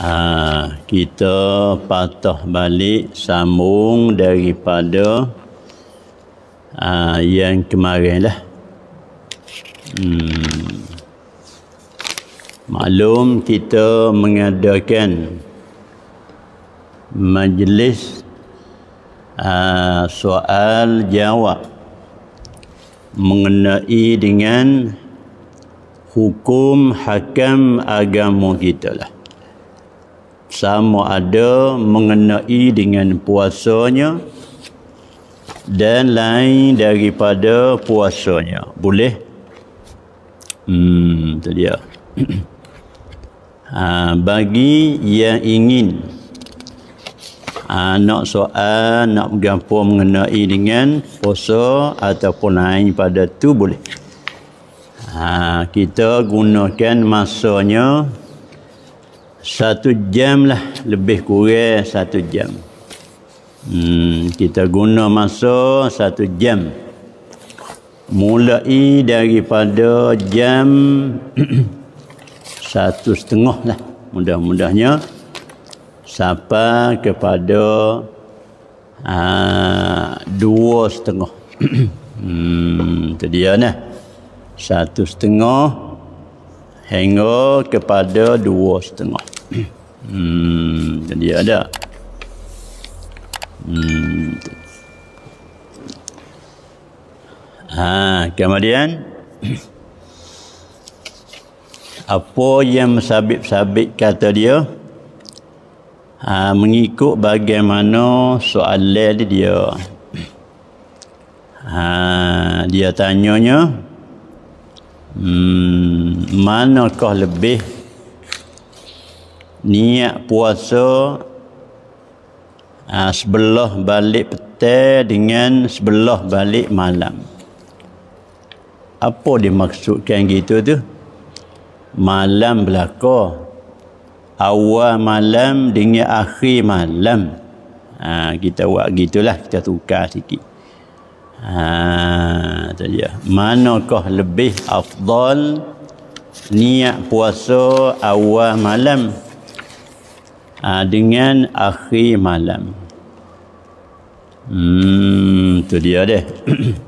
ha, kita patah balik sambung daripada ha, yang kemarin lah hmm. maklum kita mengadakan majlis ha, soal jawab mengenai dengan hukum hakam agama kita lah sama ada mengenai dengan puasanya dan lain daripada puasanya boleh hmm tu dia ha, bagi yang ingin ha, nak soal nak gampang mengenai dengan puasa ataupun lain pada tu boleh ha, kita gunakan masanya satu jam lah lebih kurang satu jam hmm, kita guna masa satu jam mulai daripada jam satu setengah lah mudah-mudahnya sampai kepada aa, ah, dua setengah hmm, itu dia lah satu setengah hingga kepada dua setengah hmm, jadi ada. Hmm. Ha, kemudian apa yang sabit-sabit kata dia? Ha, mengikut bagaimana soalan dia. Ha, dia tanyanya hmm, manakah lebih niat puasa ha, sebelah balik petang dengan sebelah balik malam. Apa dimaksudkan gitu tu? Malam belaka. Awal malam dengan akhir malam. Ha, kita buat gitulah kita tukar sikit. Ha, tu dia. Manakah lebih afdal niat puasa awal malam? uh, dengan akhir malam. Hmm, tu dia deh.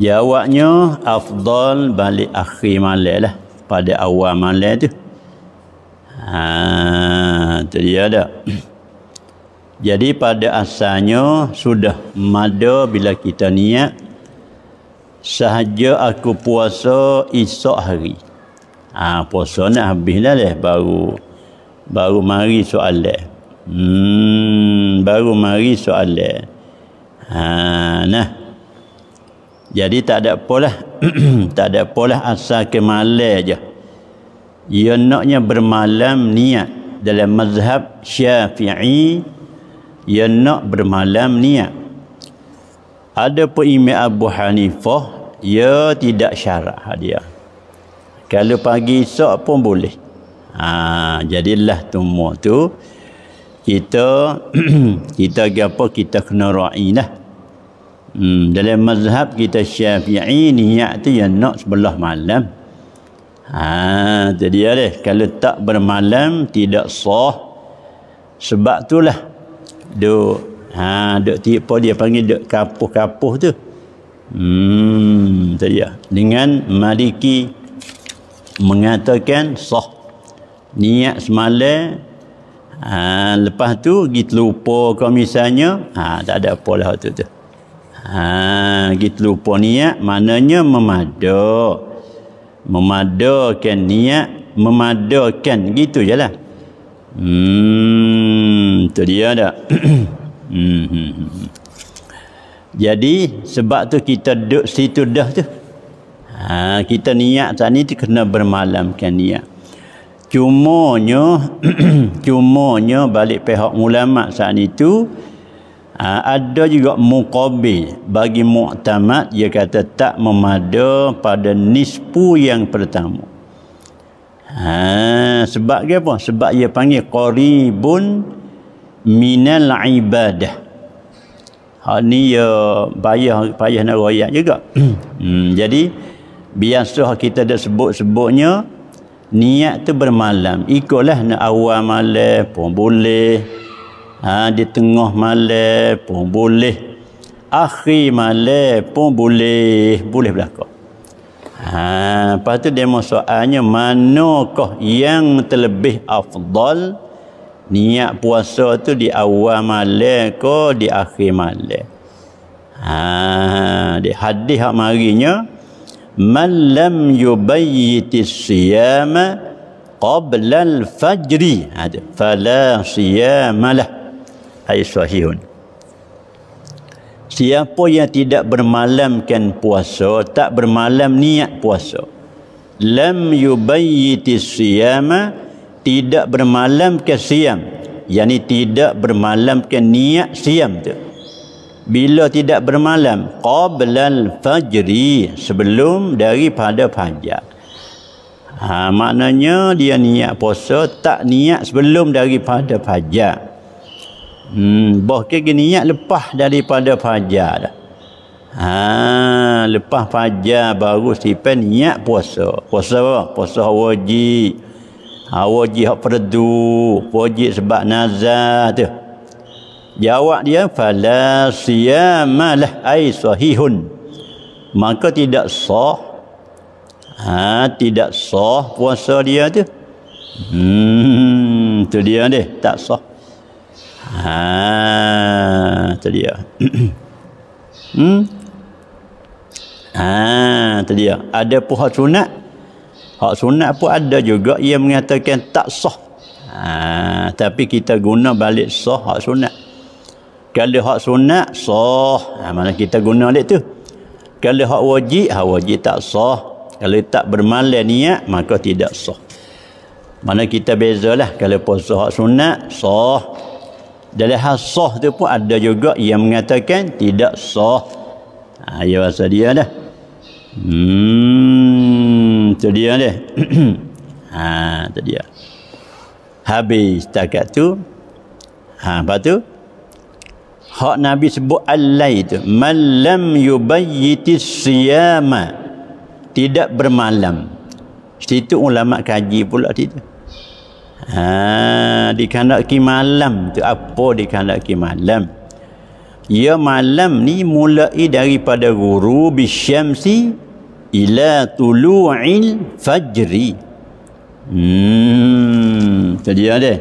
Jawabnya afdal balik akhir malam lah pada awal malam tu. Ha, tu dia dah. Jadi pada asalnya sudah mada bila kita niat sahaja aku puasa esok hari. Ah ha, puasa nak habis dah leh baru baru mari soalan hmm baru mari soalan ha nah jadi tak ada polah tak ada polah asal ke malam aja ia naknya bermalam niat dalam mazhab syafi'i ia nak bermalam niat ada pun imam Abu Hanifah ia tidak syarat dia kalau pagi esok pun boleh ha, jadilah tumbuk tu kita kita apa kita kena ra'inah hmm, dalam mazhab kita syafi'i niat tu yang nak sebelah malam ha, jadi ada kalau tak bermalam tidak sah sebab itulah duk ha, duk tipu dia panggil duk kapuh-kapuh tu hmm, tadi ya dengan maliki mengatakan sah niat semalam ha, lepas tu kita lupa kau misalnya ha, tak ada apa lah waktu tu ha, kita lupa niat maknanya memadak memadakan niat memadakan gitu je lah hmm tu dia tak hmm, hmm, hmm, jadi sebab tu kita duduk situ dah tu ha, kita niat tadi tu kena bermalamkan niat cumanya cumanya balik pihak ulama saat itu ha, ada juga mukabil bagi muktamad dia kata tak memada pada nisfu yang pertama ha, sebab dia apa? sebab dia panggil qaribun minal ibadah hak ni ya payah payah nak royak juga hmm, jadi biasa kita dah sebut-sebutnya niat tu bermalam ikutlah nak awal malam pun boleh ha, di tengah malam pun boleh akhir malam pun boleh boleh berlaku ha, lepas tu demo soalnya manakah yang terlebih afdal niat puasa tu di awal malam ke di akhir malam ha, di hadis hak marinya man lam yubayyit siyama qabla al-fajri ada ha, fala siyama lah hadis sahihun siapa yang tidak bermalamkan puasa tak bermalam niat puasa lam yubayyit siyama tidak bermalam ke siam yakni tidak bermalam ke niat siam tu bila tidak bermalam qablal fajri sebelum daripada fajar ha, maknanya dia niat puasa tak niat sebelum daripada fajar hmm, bahkan dia niat lepas daripada fajar dah ha, lepas fajar baru sipen niat puasa puasa apa? puasa wajib ha, wajib yang perdu wajib sebab nazar tu Jawab dia fala siyamalah ai sahihun. Maka tidak sah. Ha, tidak sah puasa dia tu. Hmm, tu dia deh, tak sah. Ha, tu dia. hmm. Ha, tu dia. Ada puasa sunat. Hak sunat pun ada juga yang mengatakan tak sah. Ha, tapi kita guna balik sah hak sunat kalau hak sunat sah ha, mana kita guna dia tu kalau hak wajib hak wajib tak sah kalau tak bermalam niat maka tidak sah mana kita bezalah kalau puasa hak sunat sah dalam hal sah tu pun ada juga yang mengatakan tidak sah ha, ya rasa dia dah hmm tu dia dah ha, tu dia habis setakat tu ha, lepas tu Hak Nabi sebut al-lail man lam yubayyitis siyama tidak bermalam. Situ ulama kaji pula situ. Ha dikandaki malam tu apa dikandaki malam? Ya malam ni mulai daripada guru bisyamsi ila tulu'il fajri. Hmm, tadi ada. Ya,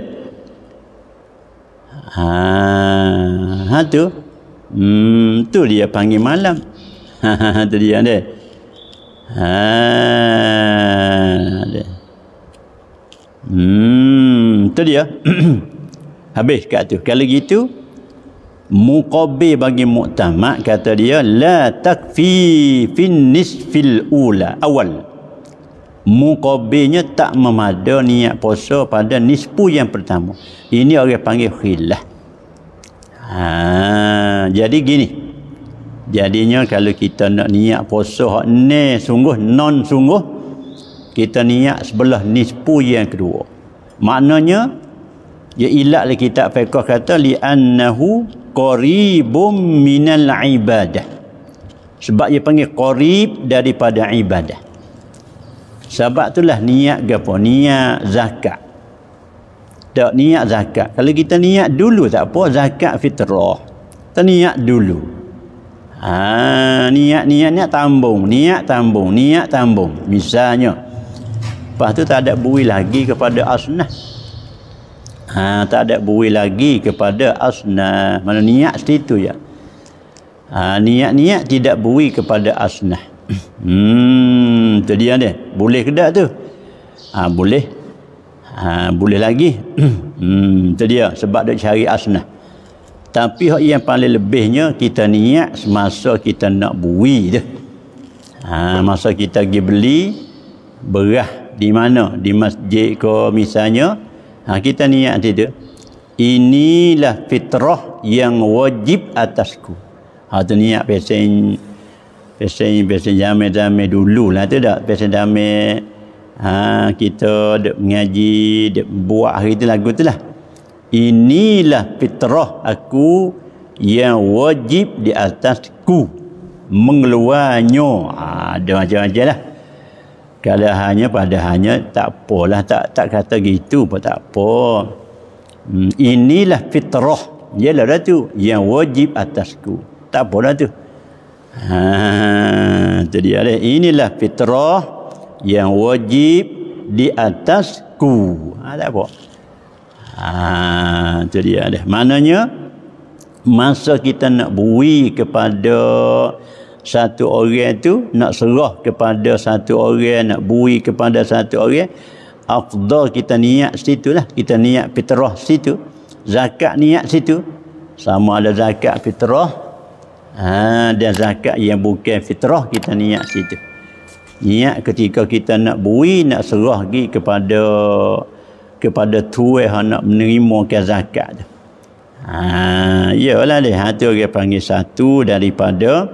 Ha, ha tu. Hmm, tu dia panggil malam. Ha, ha, ha tu dia ada. Ha, ada. Hmm, tu dia. Habis kat tu. Kalau gitu, muqabih bagi muqtamad kata dia la takfi fin nisfil ula Awal mukabilnya tak memada niat puasa pada nisfu yang pertama ini orang panggil khilaf ha, jadi gini jadinya kalau kita nak niat puasa hak ni sungguh non sungguh kita niat sebelah nisfu yang kedua maknanya ya ilah ilatlah kita fiqh kata li annahu qaribum minal ibadah sebab dia panggil qarib daripada ibadah sebab itulah niat gapo? Niat zakat. Tak niat zakat. Kalau kita niat dulu tak apa, zakat fitrah. Kita niat dulu. Ha, niat niat niat tambung, niat tambung, niat tambung. Misalnya Lepas tu tak ada bui lagi kepada asnah. Ha, tak ada bui lagi kepada asnah. Mana niat situ ya. Ha, niat-niat tidak bui kepada asnah hmm tadi ada, boleh ke tak tu ha, boleh ha, boleh lagi hmm tadi ya sebab dia cari asnah tapi yang paling lebihnya kita niat semasa kita nak bui dia ha, masa kita pergi beli berah di mana di masjid ke misalnya ha, kita niat dia inilah fitrah yang wajib atasku ha, tu niat pesen pesen pesen jame jame dulu lah tu dak pesen jame ha kita dek mengaji dek buat hari tu lagu tu lah inilah fitrah aku yang wajib di atasku mengeluarnya ha, ada macam-macam lah kalau hanya pada hanya tak apalah tak tak kata gitu pun tak apa hmm, inilah fitrah ialah tu yang wajib atasku tak apalah tu Ha, jadi ada inilah fitrah yang wajib di atasku. Ada ha, apa? Ha, jadi ada. Maknanya masa kita nak bui kepada satu orang tu nak serah kepada satu orang nak bui kepada satu orang afda kita niat situ lah kita niat fitrah situ zakat niat situ sama ada zakat fitrah Ha, dan zakat yang bukan fitrah kita niat situ. Niat ketika kita nak bui, nak serah lagi kepada kepada tuai yang nak menerima ke zakat tu. Ha, iyalah dia. Itu ha, dia panggil satu daripada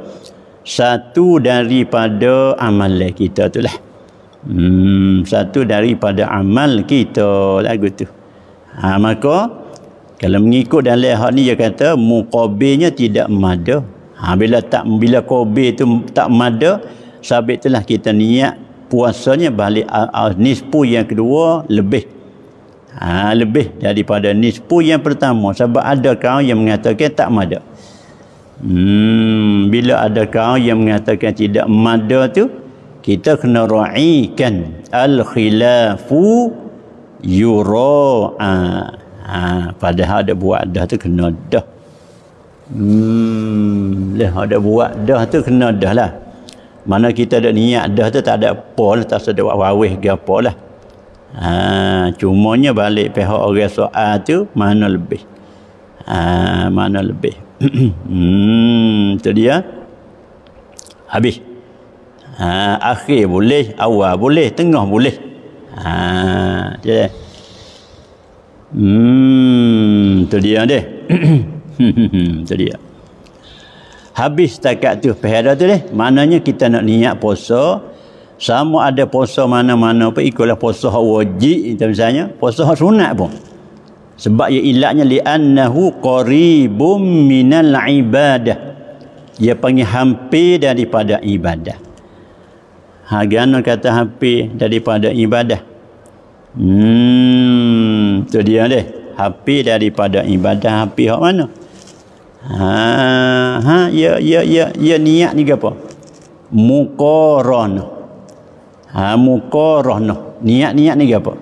satu daripada amal kita tu lah. Hmm, satu daripada amal kita lah gitu. Ha, maka kalau mengikut dan hal ni dia kata muqabilnya tidak madah Ha, bila tak bila kobe itu tak mada, sabit telah kita niat puasanya balik nisfu yang kedua lebih. Ha, lebih daripada nisfu yang pertama sebab ada kau yang mengatakan tak mada. Hmm, bila ada kau yang mengatakan tidak mada tu kita kena raikan al khilafu yura ha, padahal ada buat dah tu kena dah Dah hmm, ada buat dah tu kena dah lah. Mana kita ada niat dah tu tak ada apa lah. Tak sedap buat wawih ke apa lah. Ha, cumanya balik pihak orang soal tu mana lebih. Ha, mana lebih. hmm, tu dia. Habis. Ha, akhir boleh, awal boleh, tengah boleh. Ha, tu dia. Hmm, tu dia dia. Jadi dia. Habis takat tu pahala tu deh. Maknanya kita nak niat puasa sama ada puasa mana-mana pun ikutlah puasa wajib kita misalnya puasa sunat pun sebab ia ilatnya li annahu qaribum minal ibadah ia panggil hampir daripada ibadah hagana kata hampir daripada ibadah hmm tu dia deh hampir daripada ibadah hampir hak mana Ha, ha, ya, ya, ya, ya niat ni apa? Mukorona. Ha, mukorona. Niat-niat ni apa?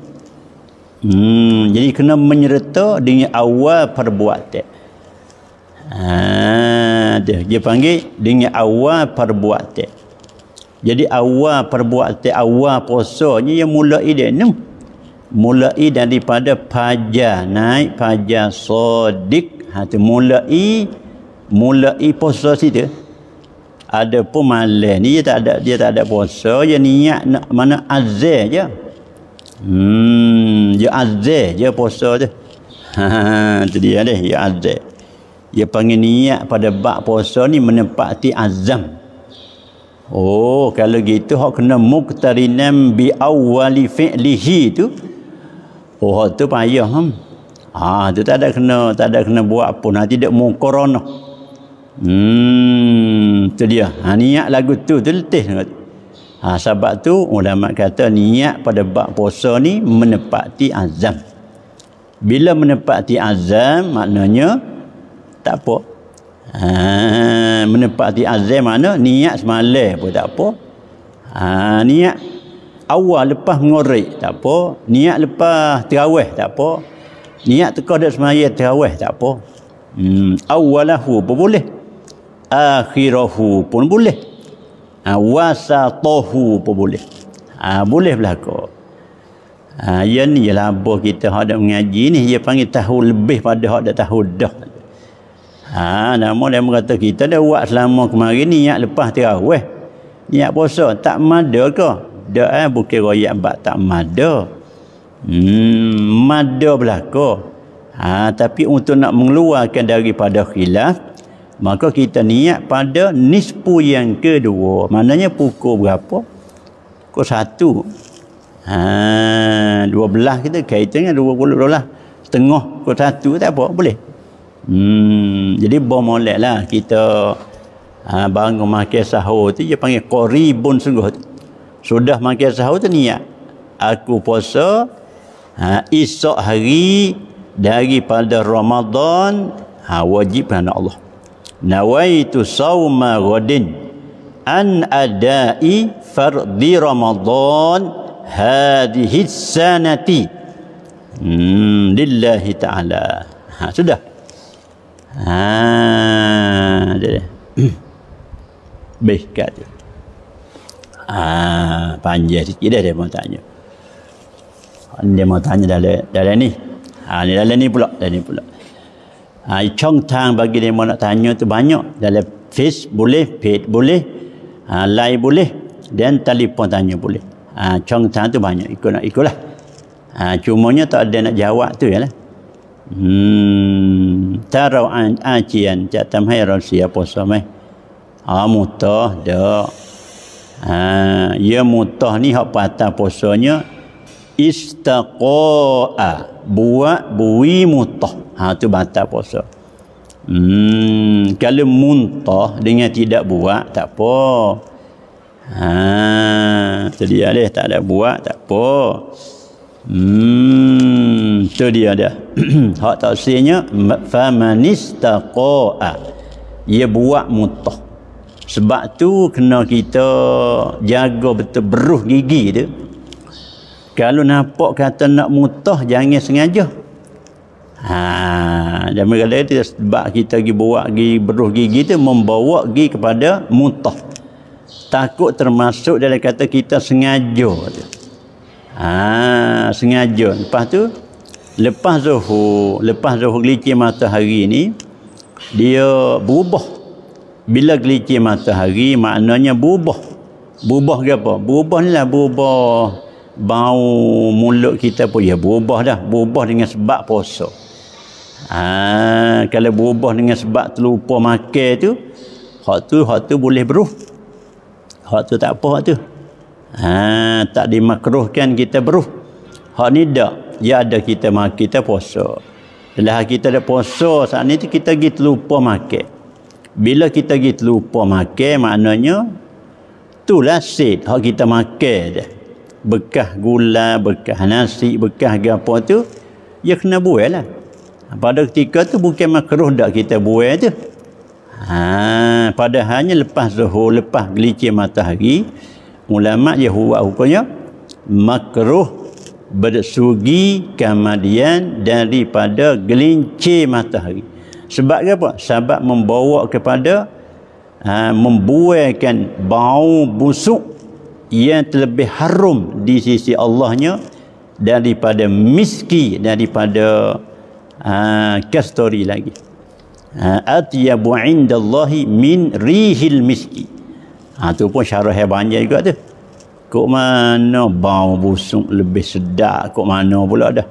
Hmm, jadi kena menyerta dengan awal perbuatan. Ha, dia, dia panggil dengan awal perbuatan. Jadi awal perbuatan, awal puasa ni yang mulai dia ni. Mulai daripada pajar, naik pajar sodik hati mulai mulai puasa situ ada pun malas ni dia tak ada dia tak ada puasa dia niat nak mana azal je hmm dia azal je puasa je ha tu dia deh dia azal dia panggil niat pada bab puasa ni menepati azam oh kalau gitu hok kena muktarinam bi awwali fi'lihi tu oh hok tu payah hmm. Ha tu tak ada kena tak ada kena buat apa, ha tidak mukorono. Hmm tu dia. Ha niat lagu tu tu letih sangat. Ha sebab tu ulama kata niat pada bab puasa ni menepati azam. Bila menepati azam maknanya tak apa. Ha menepati azam mana? niat semalam pun tak apa. Ha niat awal lepas mengorek tak apa. Niat lepas terawih tak apa niat teka dak semaya terawih tak apa hmm awalahu pun boleh akhirahu pun boleh ha wasatahu pun boleh ha boleh belaka ha ya ni ialah apa kita hak dak mengaji ni dia panggil tahu lebih pada hak dak tahu dah ha nama dia mengata kita dah buat selama kemarin ni niat lepas terawih niat puasa tak mada ke dak eh bukan royak bab tak mada Hmm, mada belaka. Ha, tapi untuk nak mengeluarkan daripada khilaf, maka kita niat pada nisfu yang kedua. Maknanya pukul berapa? Pukul satu. Ha, dua belah kita kaitan dengan dua puluh dua lah. Setengah pukul satu tak apa, boleh. Hmm, jadi bermolek lah kita ha, bangun makan sahur tu dia panggil koribun sungguh tu. Sudah makan sahur tu niat. Aku puasa, ha, esok hari daripada Ramadan ha, wajib anak Allah nawaitu sawma ghadin an adai fardhi Ramadan hadhihi sanati hmm, lillahi ta'ala ha, sudah ha, jadi baik kat ha, panjang sikit dah dia mau tanya dia mau tanya dalam dalam ni. Ha ni dalam ni pula, dalam ni pula. Ha cong tang bagi dia mau nak tanya tu banyak dalam face boleh, page boleh, ha live boleh dan telefon tanya boleh. Ha cong tang tu banyak ikut nak ikutlah. Ha cumanya tak ada nak jawab tu jelah. Hmm tarau an ajian tak tamai sia puasa mai. Ha mutah dak. Ha ya mutah ni hak patah puasanya istaqa'a buat bui mutah ha tu batal puasa hmm kalau muntah dengan tidak buat tak apa ha jadi ada tak ada buat tak apa hmm tu dia dia hak tafsirnya famanistaqa'a ia buat mutah sebab tu kena kita jaga betul beruh gigi dia kalau nampak kata nak mutah jangan sengaja ha jangan kata itu sebab kita pergi buat pergi beruh gigi tu membawa pergi kepada mutah takut termasuk dalam kata kita sengaja tu ha sengaja lepas tu lepas zuhur lepas zuhur gelicin matahari ni dia berubah bila gelicin matahari maknanya berubah berubah ke apa berubah ni lah berubah bau mulut kita pun ya berubah dah berubah dengan sebab puasa ha, kalau berubah dengan sebab terlupa makan tu hak tu hak tu boleh beruh hak tu tak apa hak tu ha, tak dimakruhkan kita beruh hak ni tak ya ada kita makan kita puasa Lah kita dah puasa saat ni tu kita pergi terlupa makan bila kita pergi terlupa makan maknanya itulah sit hak kita makan je bekah gula, bekah nasi, bekah apa tu, ya kena buai lah. Pada ketika tu bukan makruh dah kita buai tu. Ha, pada hanya lepas zuhur, lepas gelicir matahari, ulama je buat hukumnya makruh bersugi kemudian daripada gelincir matahari. Sebab apa? Sebab membawa kepada ha, membuaikan bau busuk yang terlebih harum di sisi Allahnya daripada miski daripada ha, kastori lagi ha, atyabu indallahi min rihil miski ha, tu pun syarah yang banyak juga tu kok mana bau busuk lebih sedap kok mana pula dah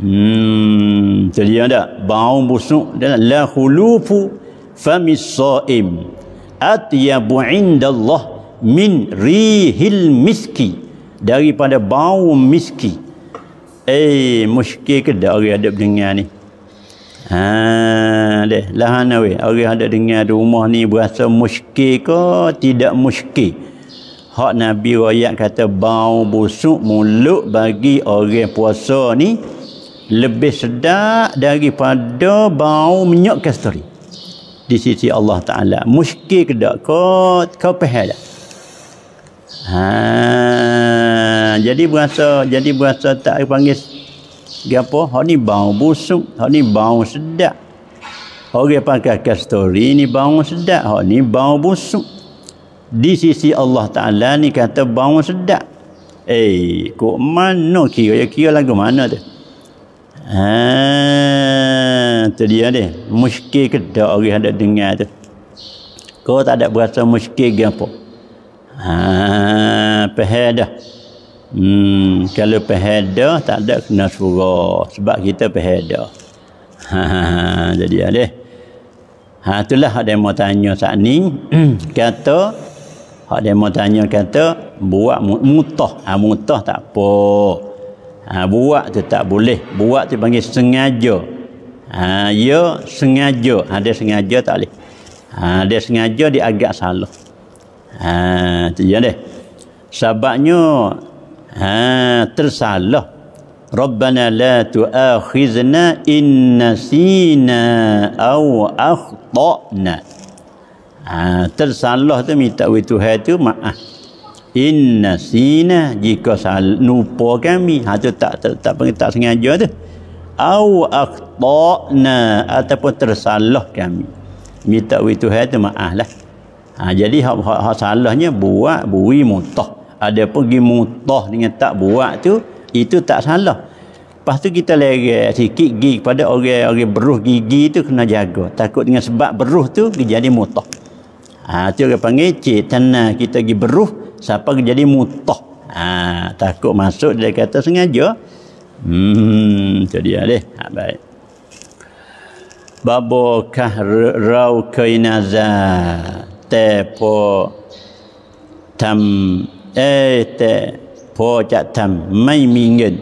hmm terlihat ada bau busuk dan lah. la khulufu famis saim atyabu indallahi min rihil miski daripada bau miski eh muski ke dari ada dengar ni ha deh lahan we orang ada dengar di rumah ni berasa muski ke tidak muski hak nabi royak kata bau busuk mulut bagi orang puasa ni lebih sedap daripada bau minyak kasturi di sisi Allah Ta'ala muskil ke tak kau kau pahal Ha, jadi berasa jadi berasa tak panggil gapo? Hak ni bau busuk, hak ni bau sedap. Orang pakai kastori ni bau sedap, hak ni bau busuk. Di sisi Allah Taala ni kata bau sedap. Eh, ko mana kira ya kira lagu mana tu? Ha, tadi ada ni. Muskil kedak orang hendak dengar tu. Kau tak ada berasa muskil gapo? apa? Ha pahada. Hmm kalau pahada tak ada kena suara sebab kita pahada. Ha jadi ada. Ha itulah ada yang mau tanya saat ni kata ada yang mau tanya kata buat mutah. Ha mutah tak apa. Ha buat tu tak boleh. Buat tu panggil sengaja. Ha ya sengaja. Ada ha, sengaja tak boleh. Ha dia sengaja dia agak salah. Ha tiga deh. Sebabnya ha tersalah. Rabbana la tu'akhizna in nasina aw akhtana. Ha tersalah tu minta we Tuhan tu maaf. In nasina jika sal nupa kami ha tu tak tak, tak, tak, tak sengaja tu. Aw akhtana ataupun tersalah kami. Minta we Tuhan tu maaf lah. Ha, jadi hak, hak, hak salahnya buat bui mutah. Ada pergi mutah dengan tak buat tu, itu tak salah. Lepas tu kita lagi sikit gigi kepada orang-orang beruh gigi tu kena jaga. Takut dengan sebab beruh tu dia jadi mutah. Ha, tu orang panggil cik tanah kita pergi beruh, siapa jadi mutah. Ha, takut masuk dia kata sengaja. Hmm, tu dia Ha, baik. Babo kah rau kainazah. แต่พอทำเอแต่พอจะทำไม่มีเงิน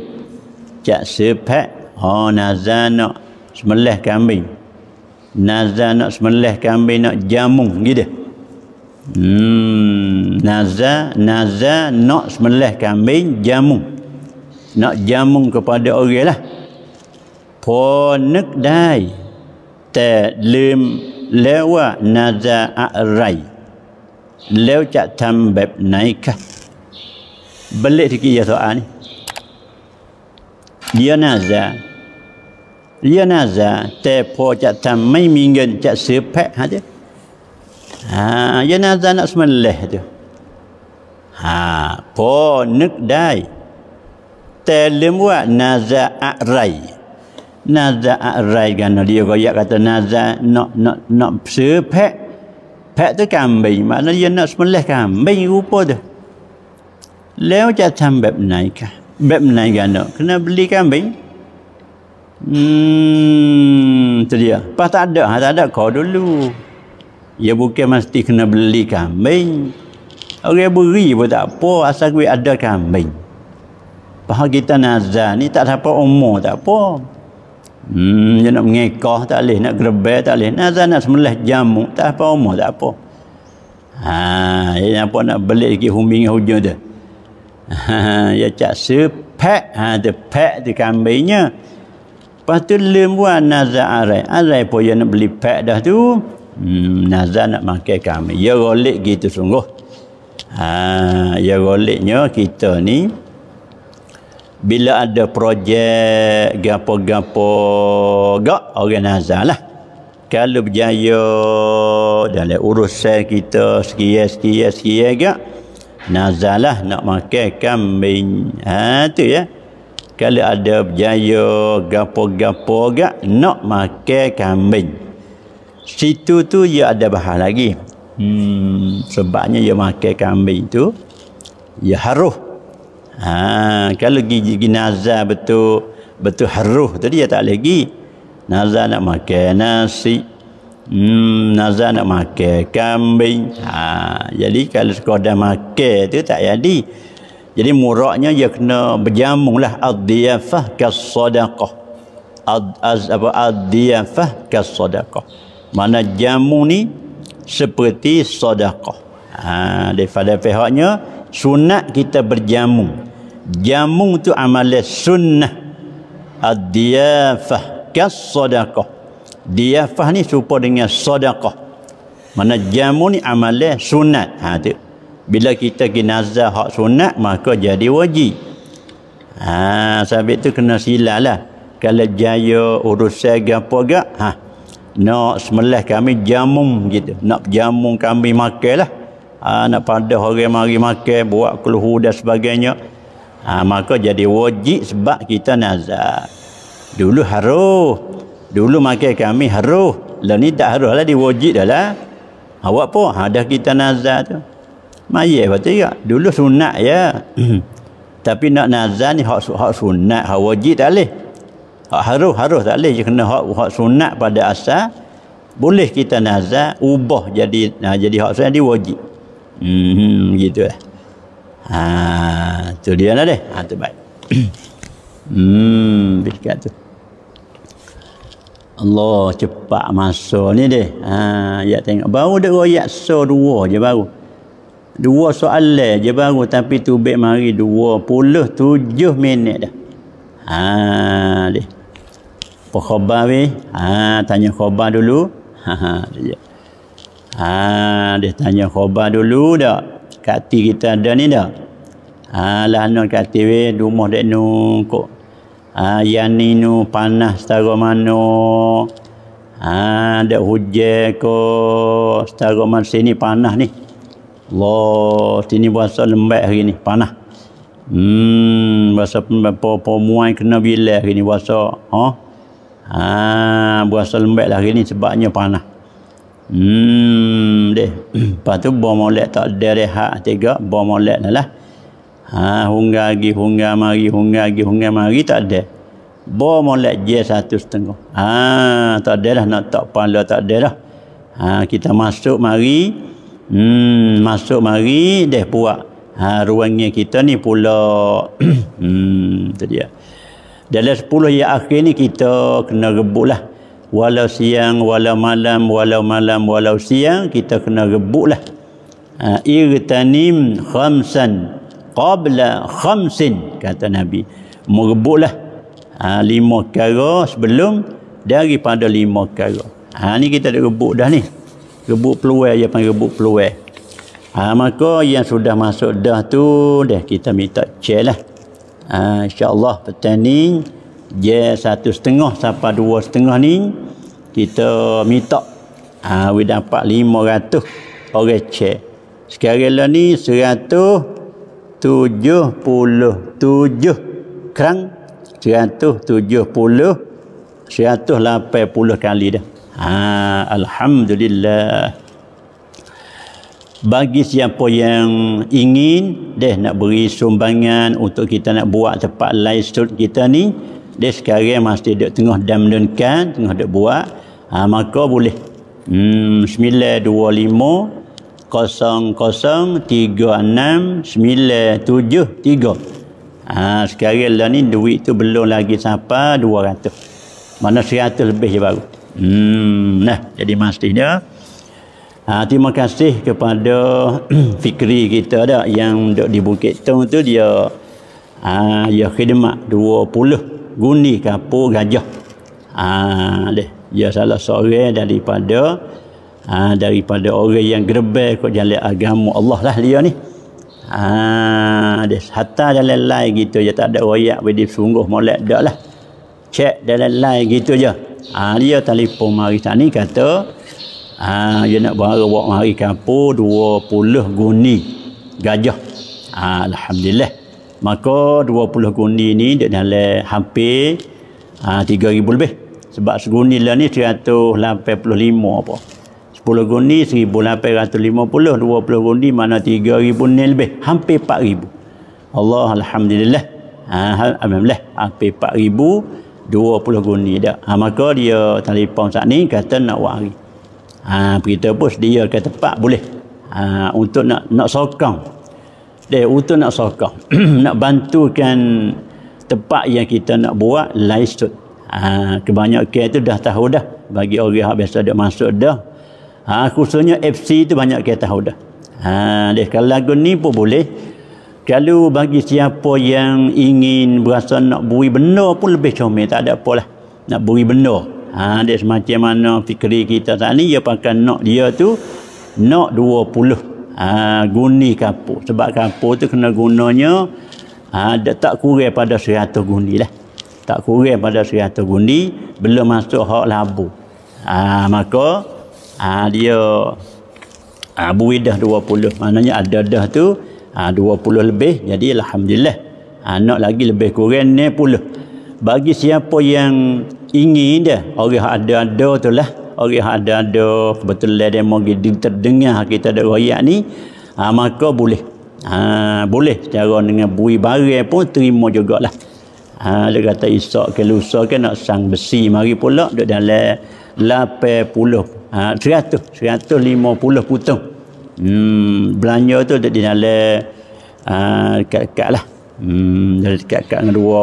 จะซื้อแพะหอนาจานะสมัลเลกัมบินาจานะสมัลเลกัมบินะจามุงกิเดนาจานาจานะสมัลเลกัมบินจามุงนะจามุง kepada orang lah พอนึกได้แต่ลืมแล้วว่านาจะอะไรแล้วจะทำแบบไหนคะบลเลที่กี่ยะโสอานียานาจะยานาจะแต่พอจะทำไม่มีเงินจะเสือแพะฮะเจ้ายานาจะนักสมันเลยเจ้าฮะพอนึกได้แต่เรื่องว่านาจะอะไรน่าจะอะไรกันเดียวก็อยากจะน่าจะนอนอนอซื้อแพะแพะตัวกำบิมานเรียนนอสมันเลกำไม่รู้ปอดแล้วจะทำแบบไหนกันแบบไหนกันเนาะคือบริกำบิอืมตัวเดียวปัตตาเดอหาตาเดอขอดูลูอย่าบุกแกมาสติคือบริกำบิเอาแกบุรีบ่ได้ปออาศัยวิอัดเดอกำบิเพราะกิตนาจานี่ตัดทับปออมโมตัดปอ Hmm, dia nak mengekah tak boleh, nak gerbel tak boleh. Nak nak semelah jamu, tak apa umur, tak apa. Ha, dia nak nak belik sikit humbing hujung tu. Ha, dia cak sepek, ha, tu pek tu kambingnya. Lepas tu lem buat nazar arai. Arai pun dia nak beli pek dah tu. Hmm, nazar nak makan kambing. Ya golik gitu sungguh. Ha, ya goliknya kita ni bila ada projek gapo-gapo gak orang nazar lah kalau berjaya dalam urusan kita sekian sekian sekian gak nazar lah nak makan kambing ha tu ya kalau ada berjaya gapo-gapo gak nak makan kambing situ tu ya ada bahan lagi hmm, sebabnya ya makan kambing tu ya haruh Ha, kalau gigi, gigi betul betul haruh tu dia tak lagi. Nazar nak makan nasi. Hmm, nazar nak makan kambing. Ha, jadi kalau sekadar makan tu tak jadi. Jadi muraknya dia kena berjamulah ad-diyafah kas-sadaqah. Ad, az, apa ad-diyafah kas-sadaqah. Mana jamu ni seperti sedekah. Ha, daripada pihaknya sunat kita berjamu jamu itu amalan sunnah ad-diyafah kas sadaqah diyafah ni supaya dengan sadaqah mana jamu ni amalan sunat ha bila kita ginazah hak sunat maka jadi wajib ha sabit tu kena silalah kalau jaya urusan gapo gak ha nak semelah kami jamu gitu nak jamu kami makanlah anak ah, pada orang mari makan buat keluhu dan sebagainya ha, maka jadi wajib sebab kita nazar dulu haruh dulu makan kami haruh lah ni tak haruh lah diwajib dah lah awak pun ada ah, kita nazar tu mayat patut juga dulu sunat ya tapi nak nazar ni hak, hak sunat hak wajib tak boleh hak haruh haruh tak boleh je kena hak, hak sunat pada asal boleh kita nazar ubah jadi nah, jadi hak sunat diwajib wajib Hmm, begitu lah. Eh. Ha, tu dia lah deh. Ha, tu baik. hmm, dekat tu. Allah cepat masa ni deh. Ha, ya tengok. Baru dia royak so dua je baru. Dua soalan je baru. Tapi tu baik mari dua puluh tujuh minit dah. Ha, deh. Apa khabar ni? Ha, tanya khabar dulu. Ha, ha, dia. Ha, dia tanya khabar dulu dah. Kati kita ada ni dah. Ha, lah nak kati we rumah dek nu kok. Ha, yang ni nu panas setara mana. Ha, dek hujan kok. Setara mana sini panas ni. Allah, sini bahasa lembek hari ni. Panas. Hmm, bahasa pemuai kena bila hari ni bahasa. Ha? Ha, bahasa lembek lah hari ni sebabnya panas. Hmm, deh. Lepas tu bom molek tak ada deh hak tiga bom molek ni lah. Ha, hungga lagi, hungga mari, hungga lagi, hungga mari tak ada. Bom molek je satu setengah. Ha, tak ada lah, nak tak pala tak ada lah. Ha, kita masuk mari. Hmm, masuk mari deh puak. Ha, ruangnya kita ni pula hmm, tu dia. Dalam 10 yang akhir ni kita kena rebut lah walau siang walau malam walau malam walau siang kita kena rebutlah ha, irtanim khamsan qabla khamsin kata Nabi merebutlah ha, lima kara sebelum daripada lima kara ha, ni kita dah rebut dah ni rebut peluai dia panggil rebut peluai ha, maka yang sudah masuk dah tu dah kita minta cek lah ha, insyaAllah petani je satu setengah sampai dua setengah ni kita minta ha, we dapat 500 orang cek sekarang lah ni 177 kerang 170 180 kali dah ha, Alhamdulillah bagi siapa yang ingin deh nak beri sumbangan untuk kita nak buat tempat live stream kita ni dia sekarang masih dia tengah damdunkan tengah dia buat ha, maka boleh hmm, 925 0036973 ah ha, sekarang lah ni duit tu belum lagi sampai 200 mana 100 lebih je baru hmm, nah jadi mestinya ha, terima kasih kepada fikri kita dah yang duduk di Bukit Tung tu dia ah ha, ya khidmat guni kapur gajah. Ah, leh Dia salah seorang daripada ah, daripada orang yang gerbel kok jalan agama Allah lah dia ni. Ah, ha, deh. Hatta jalan lain gitu je tak ada royak bagi sungguh molek dak lah. Cek jalan lain gitu je. Ah, dia telefon mari tani kata ah, dia nak bawa bawa mari kapur 20 guni gajah. Ah, Alhamdulillah maka 20 guni ni dia dalam hampir uh, ah, 3000 lebih sebab seguni lah ni 185 apa 10 guni 1850 20 guni mana 3000 ni lebih hampir 4000 Allah Alhamdulillah ah, Alhamdulillah hampir 4000 20 guni dah ha, maka dia telefon saat ni kata nak wari ha, ah, kita pun sedia ke tempat boleh ha, untuk nak nak sokong dari utuh nak sokong nak bantukan tempat yang kita nak buat laisut ha, kebanyakan tu dah tahu dah bagi orang yang biasa dia masuk dah ha, khususnya FC tu banyak yang tahu dah ha, dari kalau lagu ni pun boleh kalau bagi siapa yang ingin berasa nak buri benda pun lebih comel tak ada apa lah nak buri benda ha, dia semacam mana fikri kita saat ni dia pakai nak dia tu nak dua puluh Ha, guni kapur sebab kapur tu kena gunanya ada ha, uh, tak kurang pada 100 guni lah tak kurang pada 100 guni belum masuk hak labu ha, maka ha, dia ha, uh, dua puluh maknanya ada dah tu uh, puluh lebih jadi Alhamdulillah anak uh, lagi lebih kurang ni puluh bagi siapa yang ingin dia orang ada-ada tu lah orang ada-ada kebetulan dia mau terdengar kita ada royak ni ha, maka boleh ha, boleh secara dengan bui barang pun terima jugalah ha, dia kata isok ke lusa ke nak sang besi mari pula duduk dalam 80 ha, 100 150 putung hmm, belanja tu duduk di dalam ha, dekat-dekat lah hmm, dekat-dekat dengan dua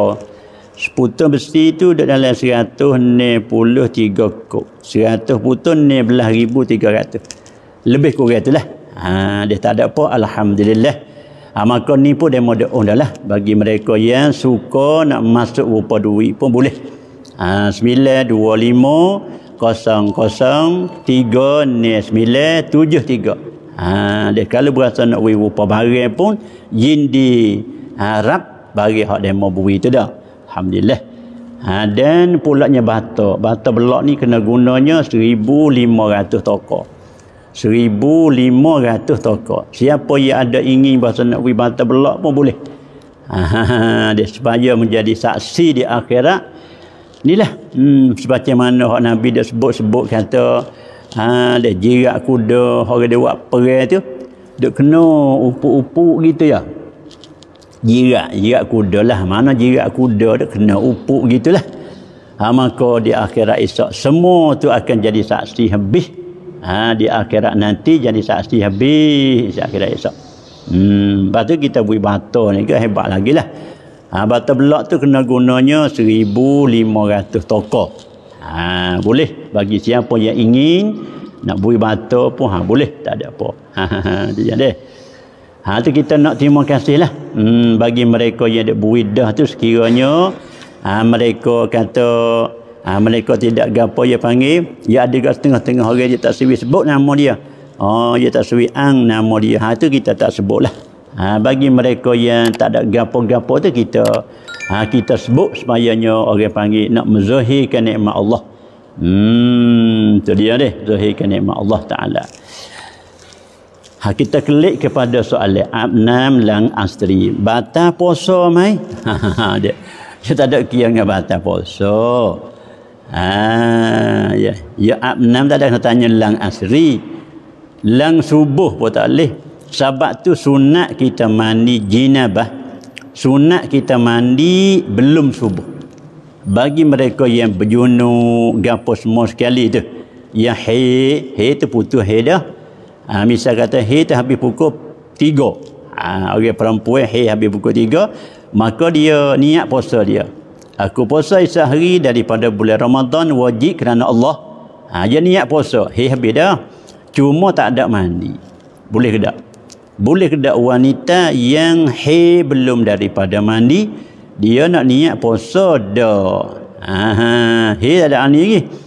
Seputun besi tu dalam 163 kok. ribu tiga ratus Lebih kurang tu lah. Ha, dia tak ada apa. Alhamdulillah. Ha, maka ni pun dia mode on dah lah. Bagi mereka yang suka nak masuk rupa duit pun boleh. Ha, sembilan dua lima kosong Ha, tiga Ha, dia kalau berasa nak beri rupa barang pun jindi ha, rap bagi hak demo beri tu dah Alhamdulillah. Ha, dan pulaknya bata. Bata belak ni kena gunanya 1,500 tokoh. 1,500 toko. Siapa yang ada ingin bahasa nak pergi bata belak pun boleh. Ha, dia supaya menjadi saksi di akhirat. Inilah. Hmm, sebagai mana orang Nabi dia sebut-sebut kata. Ha, dia jirat kuda. Orang dia buat perai tu. Dia kena upu upuk gitu ya jirat jirat kuda lah mana jirat kuda dia kena upuk gitulah ha maka di akhirat esok semua tu akan jadi saksi habis ha di akhirat nanti jadi saksi habis di akhirat esok hmm lepas tu kita buat batu ni ke hebat lagi lah ha batu belak tu kena gunanya seribu lima ratus tokoh ha boleh bagi siapa yang ingin nak buat batu pun ha boleh tak ada apa ha ha ha dia, dia. Ha tu kita nak terima lah. Hmm bagi mereka yang ada buidah tu sekiranya ha, mereka kata ha, mereka tidak gapo dia panggil, dia ada dekat tengah-tengah orang dia tak sebut sebut nama dia. Oh dia tak sebut ang nama dia. Ha tu kita tak sebutlah. Ha bagi mereka yang tak ada gapo-gapo tu kita ha, kita sebut semayanya orang panggil nak menzahirkan nikmat Allah. Hmm tu dia deh zahirkan nikmat Allah taala. Ha, kita klik kepada soalan. Abnam lang asri. Bata poso mai? Ha, ha, ha, dia, dia tak ada kira dengan bata poso. Ha, ya. ya abnam tak ada yang tanya lang asri. Lang subuh pun tak boleh. Sebab tu sunat kita mandi jinabah. Sunat kita mandi belum subuh. Bagi mereka yang berjunuh, gapo semua sekali tu. Yang hei, hei tu putus hei dah. Ha, misal kata haid habis pukul tiga, Ha, orang perempuan haid habis pukul tiga, maka dia niat puasa dia. Aku puasa sehari daripada bulan Ramadan wajib kerana Allah. Ha, dia niat puasa. Haid habis dah. Cuma tak ada mandi. Boleh ke tak? Boleh ke tak wanita yang haid belum daripada mandi, dia nak niat puasa dah. Ha, ha, ha. ada aniri. Ha,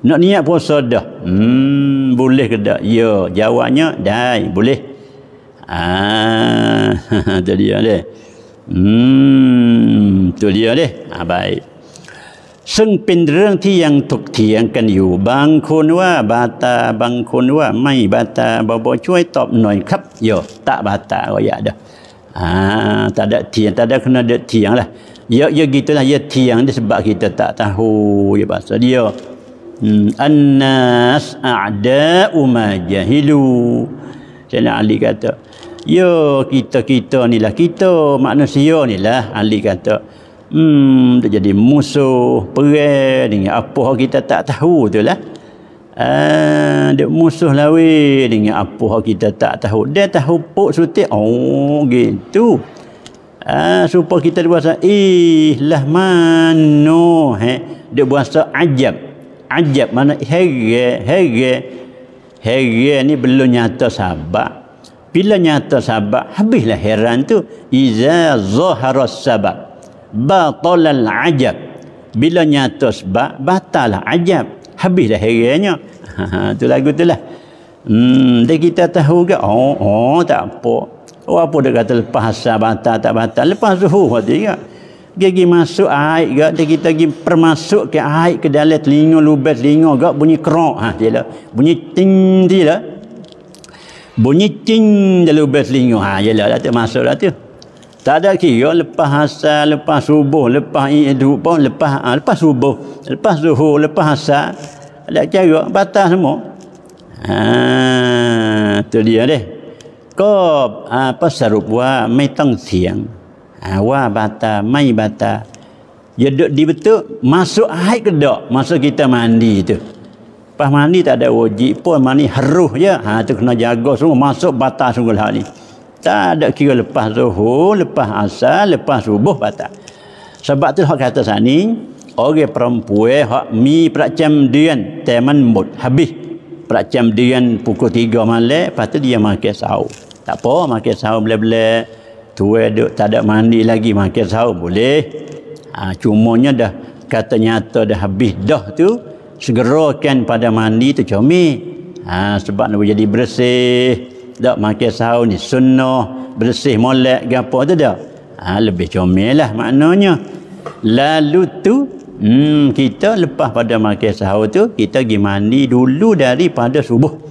nak niat puasa dah. Hmm, boleh ke tak? Ya, jawabnya dai, boleh. Ah, tu dia leh. Hmm, tu dia leh. Ah, baik. ซึ่งเป็นเรื่องที่ยังถกเถียงกันอยู่ บางคนว่าบาตา บางคนว่าไม่ บาตาบอบอช่วยตอบหน่อยครับโยตะบาตาก็อย่าเด้อ อ่าแต่เด็เถียงแต่เด็คนเด็เถียงละเยอะเยอะกี่ตัวนะเยอะเถียงได้สบายกี่ตัวตะตาหูอย่าบาสเดียว Hmm. annas a'da'u ma jahilu Sayyidina Ali kata yo kita-kita ni lah kita manusia ni lah Ali kata Hmm dia jadi musuh perang dengan apa kita tak tahu tu lah Ah, dia musuh lawi dengan apa kita tak tahu dia tahu pok sutik oh gitu ah, supaya kita berasa ih lah mano he. Eh. dia berasa ajab ajab mana hege hege hege ni belum nyata sabak bila nyata sabak habislah heran tu iza zahara sabak batalal ajab bila nyata sabak batal ajab habislah herannya tu lagu tu lah hmm, dia kita tahu ke oh, oh tak apa oh, apa dia kata lepas sabata tak batal lepas zuhur tu juga dia pergi masuk air gak dia kita pergi permasuk ke air ke dalam telinga lubat telinga gak bunyi kerok ha dia lah bunyi ting dia lah bunyi ting dia lubat telinga ha dia lah tu masuk lah tu tak ada kira lepas asal lepas subuh lepas iduk pun lepas ha, lepas subuh lepas zuhur lepas asal ada cara batas semua ha tu dia deh kau ha, apa serupa metang siang wa bata mai bata ya duk di betul masuk air ke dak masa kita mandi tu pas mandi tak ada wajib pun mandi haruh je ha tu kena jaga semua masuk batas sungguh hal ni tak ada kira lepas zuhur lepas asal lepas subuh batal sebab tu hak kata sani orang perempuan hak mi peracam dian teman mut habis peracam dian pukul tiga malam lepas tu dia makan sahur tak apa makan sahur bela-bela tua duk tak ada mandi lagi makan sahur boleh ha, cumanya dah kata nyata dah habis dah tu segerakan pada mandi tu comel ha, sebab nak jadi bersih tak makan sahur ni sunnah bersih molek ke apa tu dah ha, lebih comel lah maknanya lalu tu hmm, kita lepas pada makan sahur tu kita pergi mandi dulu daripada subuh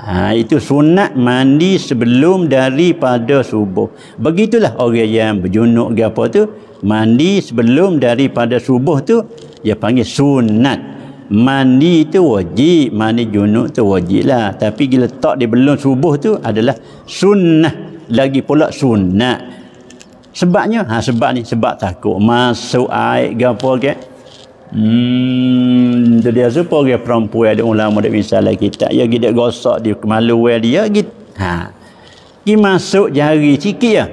Ha, itu sunat mandi sebelum daripada subuh. Begitulah orang yang berjunuk ke apa tu. Mandi sebelum daripada subuh tu. Dia panggil sunat. Mandi tu wajib. Mandi junuk tu wajib lah. Tapi gila tak dia belum subuh tu adalah sunat Lagi pula sunat. Sebabnya? Ha, sebab ni. Sebab takut. Masuk air ke apa ke. Okay? Hmm, tu dia serupa orang perempuan ada ulama dak misalnya kita. Ya gitu gosok di kemaluan dia gitu. Ha. Ki masuk jari sikit ya.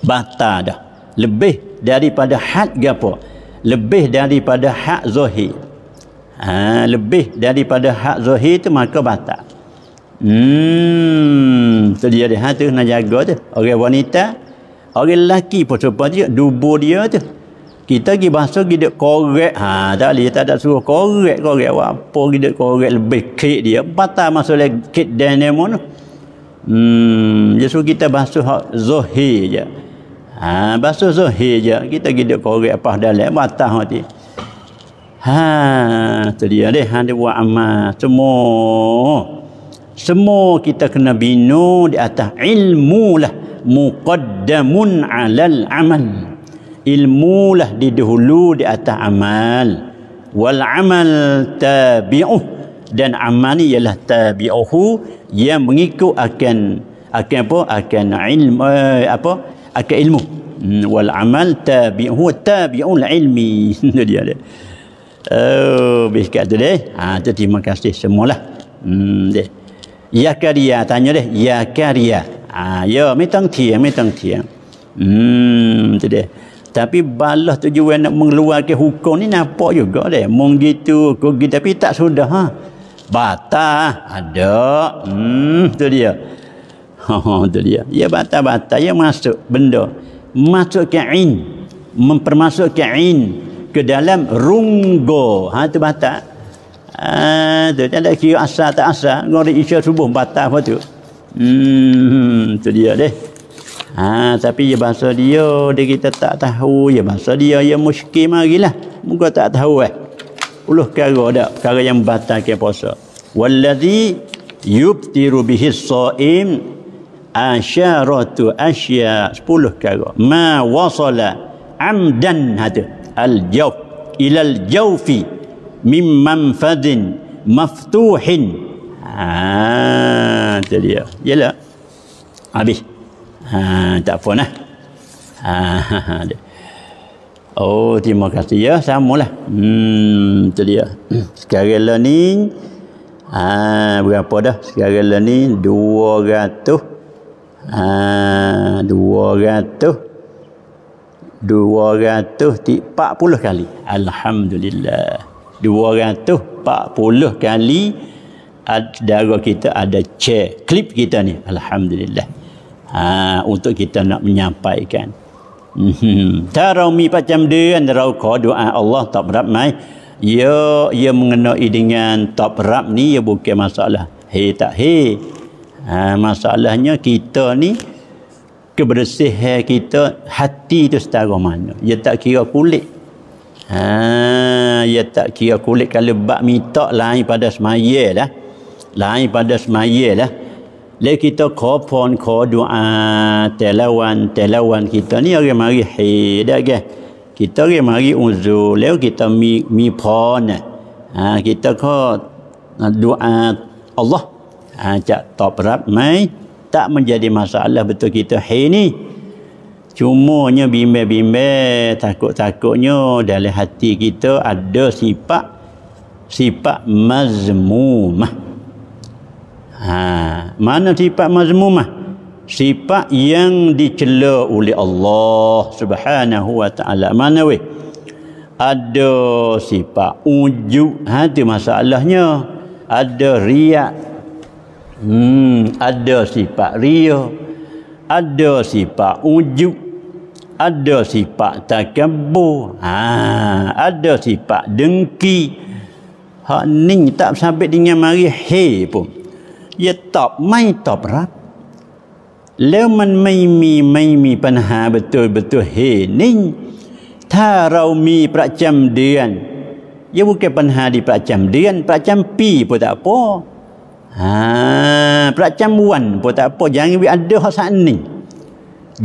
bata dah. Lebih daripada had gapo? Lebih daripada hak zahir. Ha, lebih daripada hak zahir itu maka bata. Hmm, tu dia dia hatu nak jaga tu. Orang wanita, orang lelaki pun serupa juga dubur dia tu. Kita pergi bahasa kita korek. Ha, tak boleh. Tak ada suruh korek. Korek apa kita korek. Lebih kek dia. Patah masalah kek dan dia mana. Hmm, dia suruh kita bahasa hak zuhir je. Ha, bahasa zuhir je. Kita pergi korek apa dah dalam. Patah hati. Ha, tu dia deh. Ha, dia buat amal. Semua. Semua kita kena bina di atas ilmu lah. Muqaddamun alal amal ilmu lah di dahulu di atas amal wal amal tabi'uh dan amal ni ialah tabi'uhu yang mengikut akan akan apa akan ilmu uh, eh, apa akan ilmu hmm. wal amal tabi'uhu tabi'ul ilmi itu dia dia oh bih kata deh ha, terima kasih semualah hmm, deh ya karya tanya deh ya karya ha, ya mitang tiang mitang tiang hmm itu deh tapi balas tujuan nak mengeluarkan hukum ni nampak juga dia mong gitu kogi tapi tak sudah ha batal ada hmm tu dia ha ha tu dia ya batal batal ya masuk benda masuk ke in mempermasuk ke in ke dalam runggo ha tu batal ah tu tak ada kira asal tak asal ngori isya subuh batal apa tu hmm tu dia deh Ha, tapi ya bahasa dia, dia kita tak tahu. Ya bahasa dia, ya muskil marilah. Muka tak tahu eh. Uluh kara ada perkara yang membatalkan puasa. Wallazi yubtiru bihi sa'im asyaratu asya 10 perkara. Ma wasala amdan hada al-jawf ila al-jawfi min manfadin maftuhin. Ah, ha, jadi, dia. Yalah. Habis. Ha, tak apa lah. Ha, oh, terima kasih ya. Sama lah. Hmm, itu dia. Sekarang lah ni, ha, berapa dah? Sekarang lah ni, dua ratus. Ha, dua ratus. Dua ratus puluh kali. Alhamdulillah. Dua ratus empat puluh kali. Darah kita ada cek. clip kita ni. Alhamdulillah ha, untuk kita nak menyampaikan. Mhm. Tarawmi macam dia dan rauka doa Allah tak berat mai. Ya, ia ya mengenai dengan tak berat ni ia ya bukan masalah. Hei tak he? Ha, masalahnya kita ni kebersihan kita hati tu setara mana. Ia ya tak kira kulit. Ha, ia tak kira kulit kalau bak minta lain pada semayal lah. Lain pada semayal lah. Lepas kita khoh pon khoh doa telawan telawan kita ni orang mari hidak ke. Kita orang mari uzur. Lepas kita mi mi pon. Ha, kita khoh ha, doa Allah. Ha, cak top rap mai. Tak menjadi masalah betul kita hei ni. Cuma Cumanya bimbang-bimbang takut-takutnya takut dalam hati kita ada sifat sifat mazmumah. Ha, mana sifat mazmumah? Sifat yang dicela oleh Allah Subhanahu wa taala. Mana weh? Ada sifat ujub. Ha tu masalahnya. Ada riak. Hmm, ada sifat riya. Ada sifat ujub. Ada sifat takabur. Ha, ada sifat dengki. Hak ni tak sampai dengan mari hei pun. ตอบไม่ตอบรับแล้วมันไม่มีไม่มีปัญหาประตูประตูเฮนิ่งถ้าเรามีประจำเดือนยังมุกแก้ปัญหาดีประจำเดือนประจำปีปุตตะโพอ่าประจำวันปุตตะโพยังวิอัดเดอฮอสันนิ่ง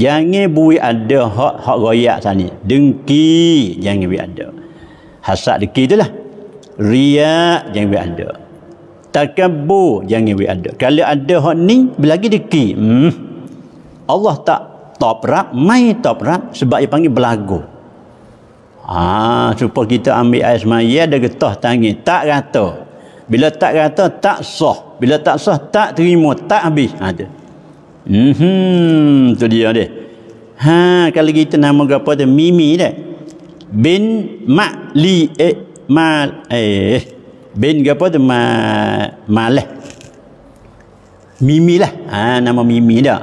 ยังเงบุยอัดเดอฮอฮอกอยะสันนิ่งดึงกียังวิอัดเดอฮัสสัดกีเดล่ะเรียยังวิอัดเดอ takabur jangan we ada kalau ada hak ni belagi deki hmm. Allah tak top rap mai top rap sebab dia panggil belagu ah supaya kita ambil air semaya ada getah tangi tak rata bila tak rata tak sah bila tak sah tak terima tak habis ada ha, hmm tu dia deh. ha kalau kita nama apa tu mimi deh. bin mali eh mal eh bin ke apa tu ma malah mimi lah ha, nama mimi dah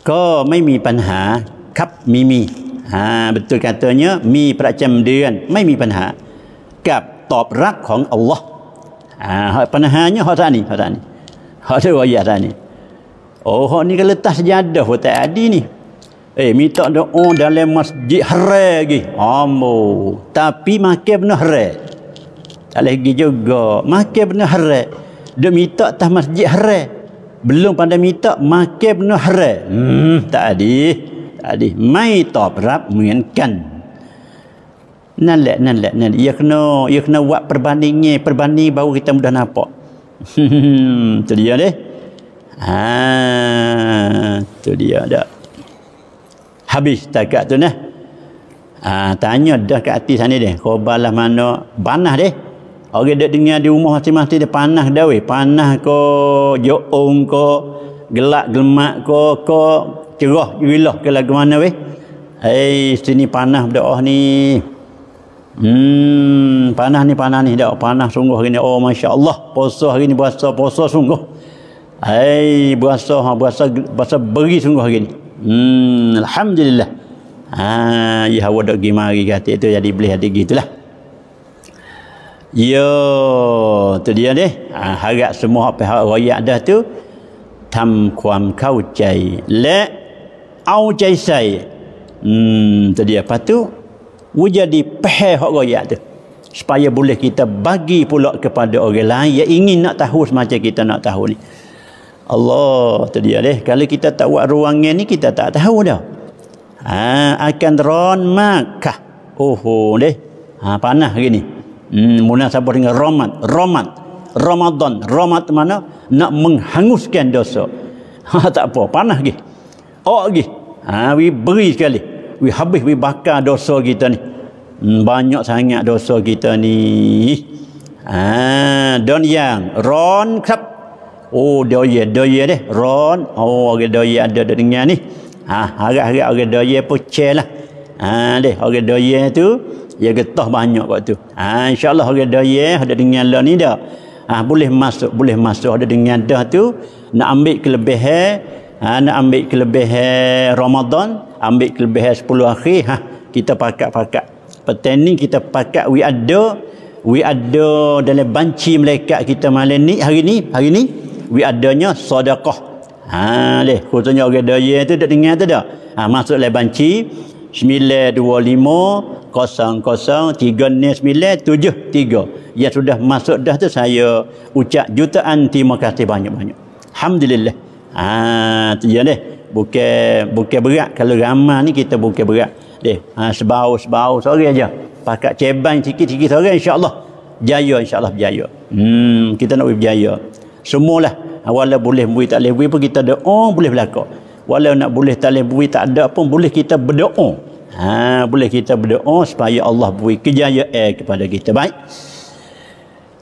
ko mai mi panha kap mimi ha, betul katanya mi peracam dia kan mai mi panha kap tob rak kong Allah ha, panhanya hak tak ni hak tak ni hak tu wajah tak oh hak ni kan letak sejadah pun eh, tak ada ni Eh, oh, minta doa dalam masjid haram lagi. Amo. Tapi makin benar haram lagi juga makan benda haram dia minta atas masjid haram belum pandai minta makan benda haram hmm, tak ada tak ada mai top rap menyenkan nalak nalak nalak ia kena ia kena buat perbandingnya perbanding baru kita mudah nampak hmm, tu dia ni ha tu dia dah habis takat tu nah ha, tanya dah kat hati sana deh khabarlah mana banah deh Orang dia dengar di rumah mati-mati dia panah, dah weh. Panah ko, jo'ong ko, gelak gelmak ko, ko cerah gerilah ke lagu mana weh. Hei, sini panas berdoa oh, ni. Hmm, panah ni panah ni dak panah sungguh hari ni. Oh masya-Allah, puasa hari ni puasa puasa sungguh. Hei, puasa ha puasa puasa beri sungguh hari ni. Hmm, alhamdulillah. Ah, ya hawa dak gimari kata itu jadi boleh jadi gitulah. Yo, tu dia ni. Ha, harap semua pihak royak dah tu tam kuam kau cai le au cai sai. Hmm, tu dia patu wujadi pehe hok royak tu. Supaya boleh kita bagi pula kepada orang lain yang ingin nak tahu semacam kita nak tahu ni. Allah, tu dia ni. Kalau kita tak buat ruangnya ni kita tak tahu dah. Ha, akan ron makah. Oh, oh, ni. Ha, panah gini. ni. Kemudian hmm, siapa dengan Ramad Ramad Ramadan Ramad mana Nak menghanguskan dosa ha, Tak apa Panah lagi oh lagi ha, We beri sekali We habis We bakar dosa kita ni hmm, Banyak sangat dosa kita ni ha, Don yang Ron Krap Oh doya doya deh Ron Oh orang okay, doya ada, dengar ni ha, Harap-harap orang okay, doya pun lah Ha, deh, orang okay, doya tu ya getah banyak waktu ha Allah orang daya ada dengan la ni dah ha boleh masuk boleh masuk ada dengan dah tu nak ambil kelebihan ha nak ambil kelebihan Ramadan ambil kelebihan 10 akhir ha kita pakat-pakat petani kita pakat we ada we ada dalam banci mereka kita malam ni hari ni hari ni we adanya sedekah ha leh khususnya orang daya tu dak dengar tu dak ha masuk dalam banci 9250039973 yang sudah masuk dah tu saya ucap jutaan terima kasih banyak-banyak. Alhamdulillah. Ha tu je deh. Bukan bukan berat kalau ramai ni kita bukan berat. Deh, ha sebau-sebau sore aja. Pakat ceban sikit-sikit sore insya-Allah. Jaya insya-Allah berjaya. Hmm kita nak berjaya. Semualah awal lah boleh mui tak pun kita doa boleh berlakon walau nak boleh talib bui tak ada pun boleh kita berdoa ha, boleh kita berdoa supaya Allah bui kejayaan eh, kepada kita baik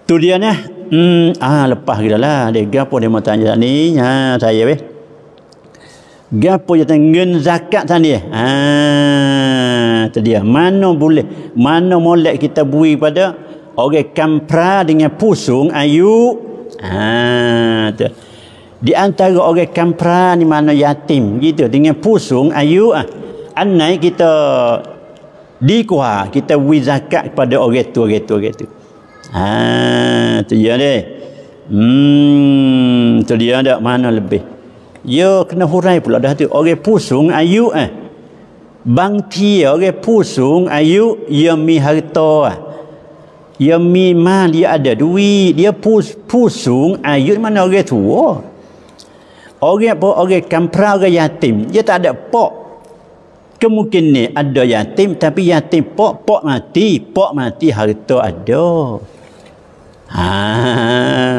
tu dia ni hmm, ah, lepas kita lah dia gapa dia mahu tanya ni ha, saya weh gapa dia tanya zakat tadi Ah tu dia mana boleh mana molek kita bui pada orang kampra dengan pusung ayu Ah tu di antara orang kampra ni mana yatim gitu dengan pusung ayu ah anai kita dikua kita wi zakat kepada orang tu orang tu orang tu ha tu dia ni hmm tu dia ada mana lebih yo ya, kena hurai pula dah tu orang pusung ayu ah bang tia orang pusung ayu ya mi harta ah ya mi ma dia ada duit dia pus pusung ayu mana orang tua orang apa orang kampra orang yatim dia tak ada pok kemungkinan ni ada yatim tapi yatim pok pok mati pok mati harta ada ha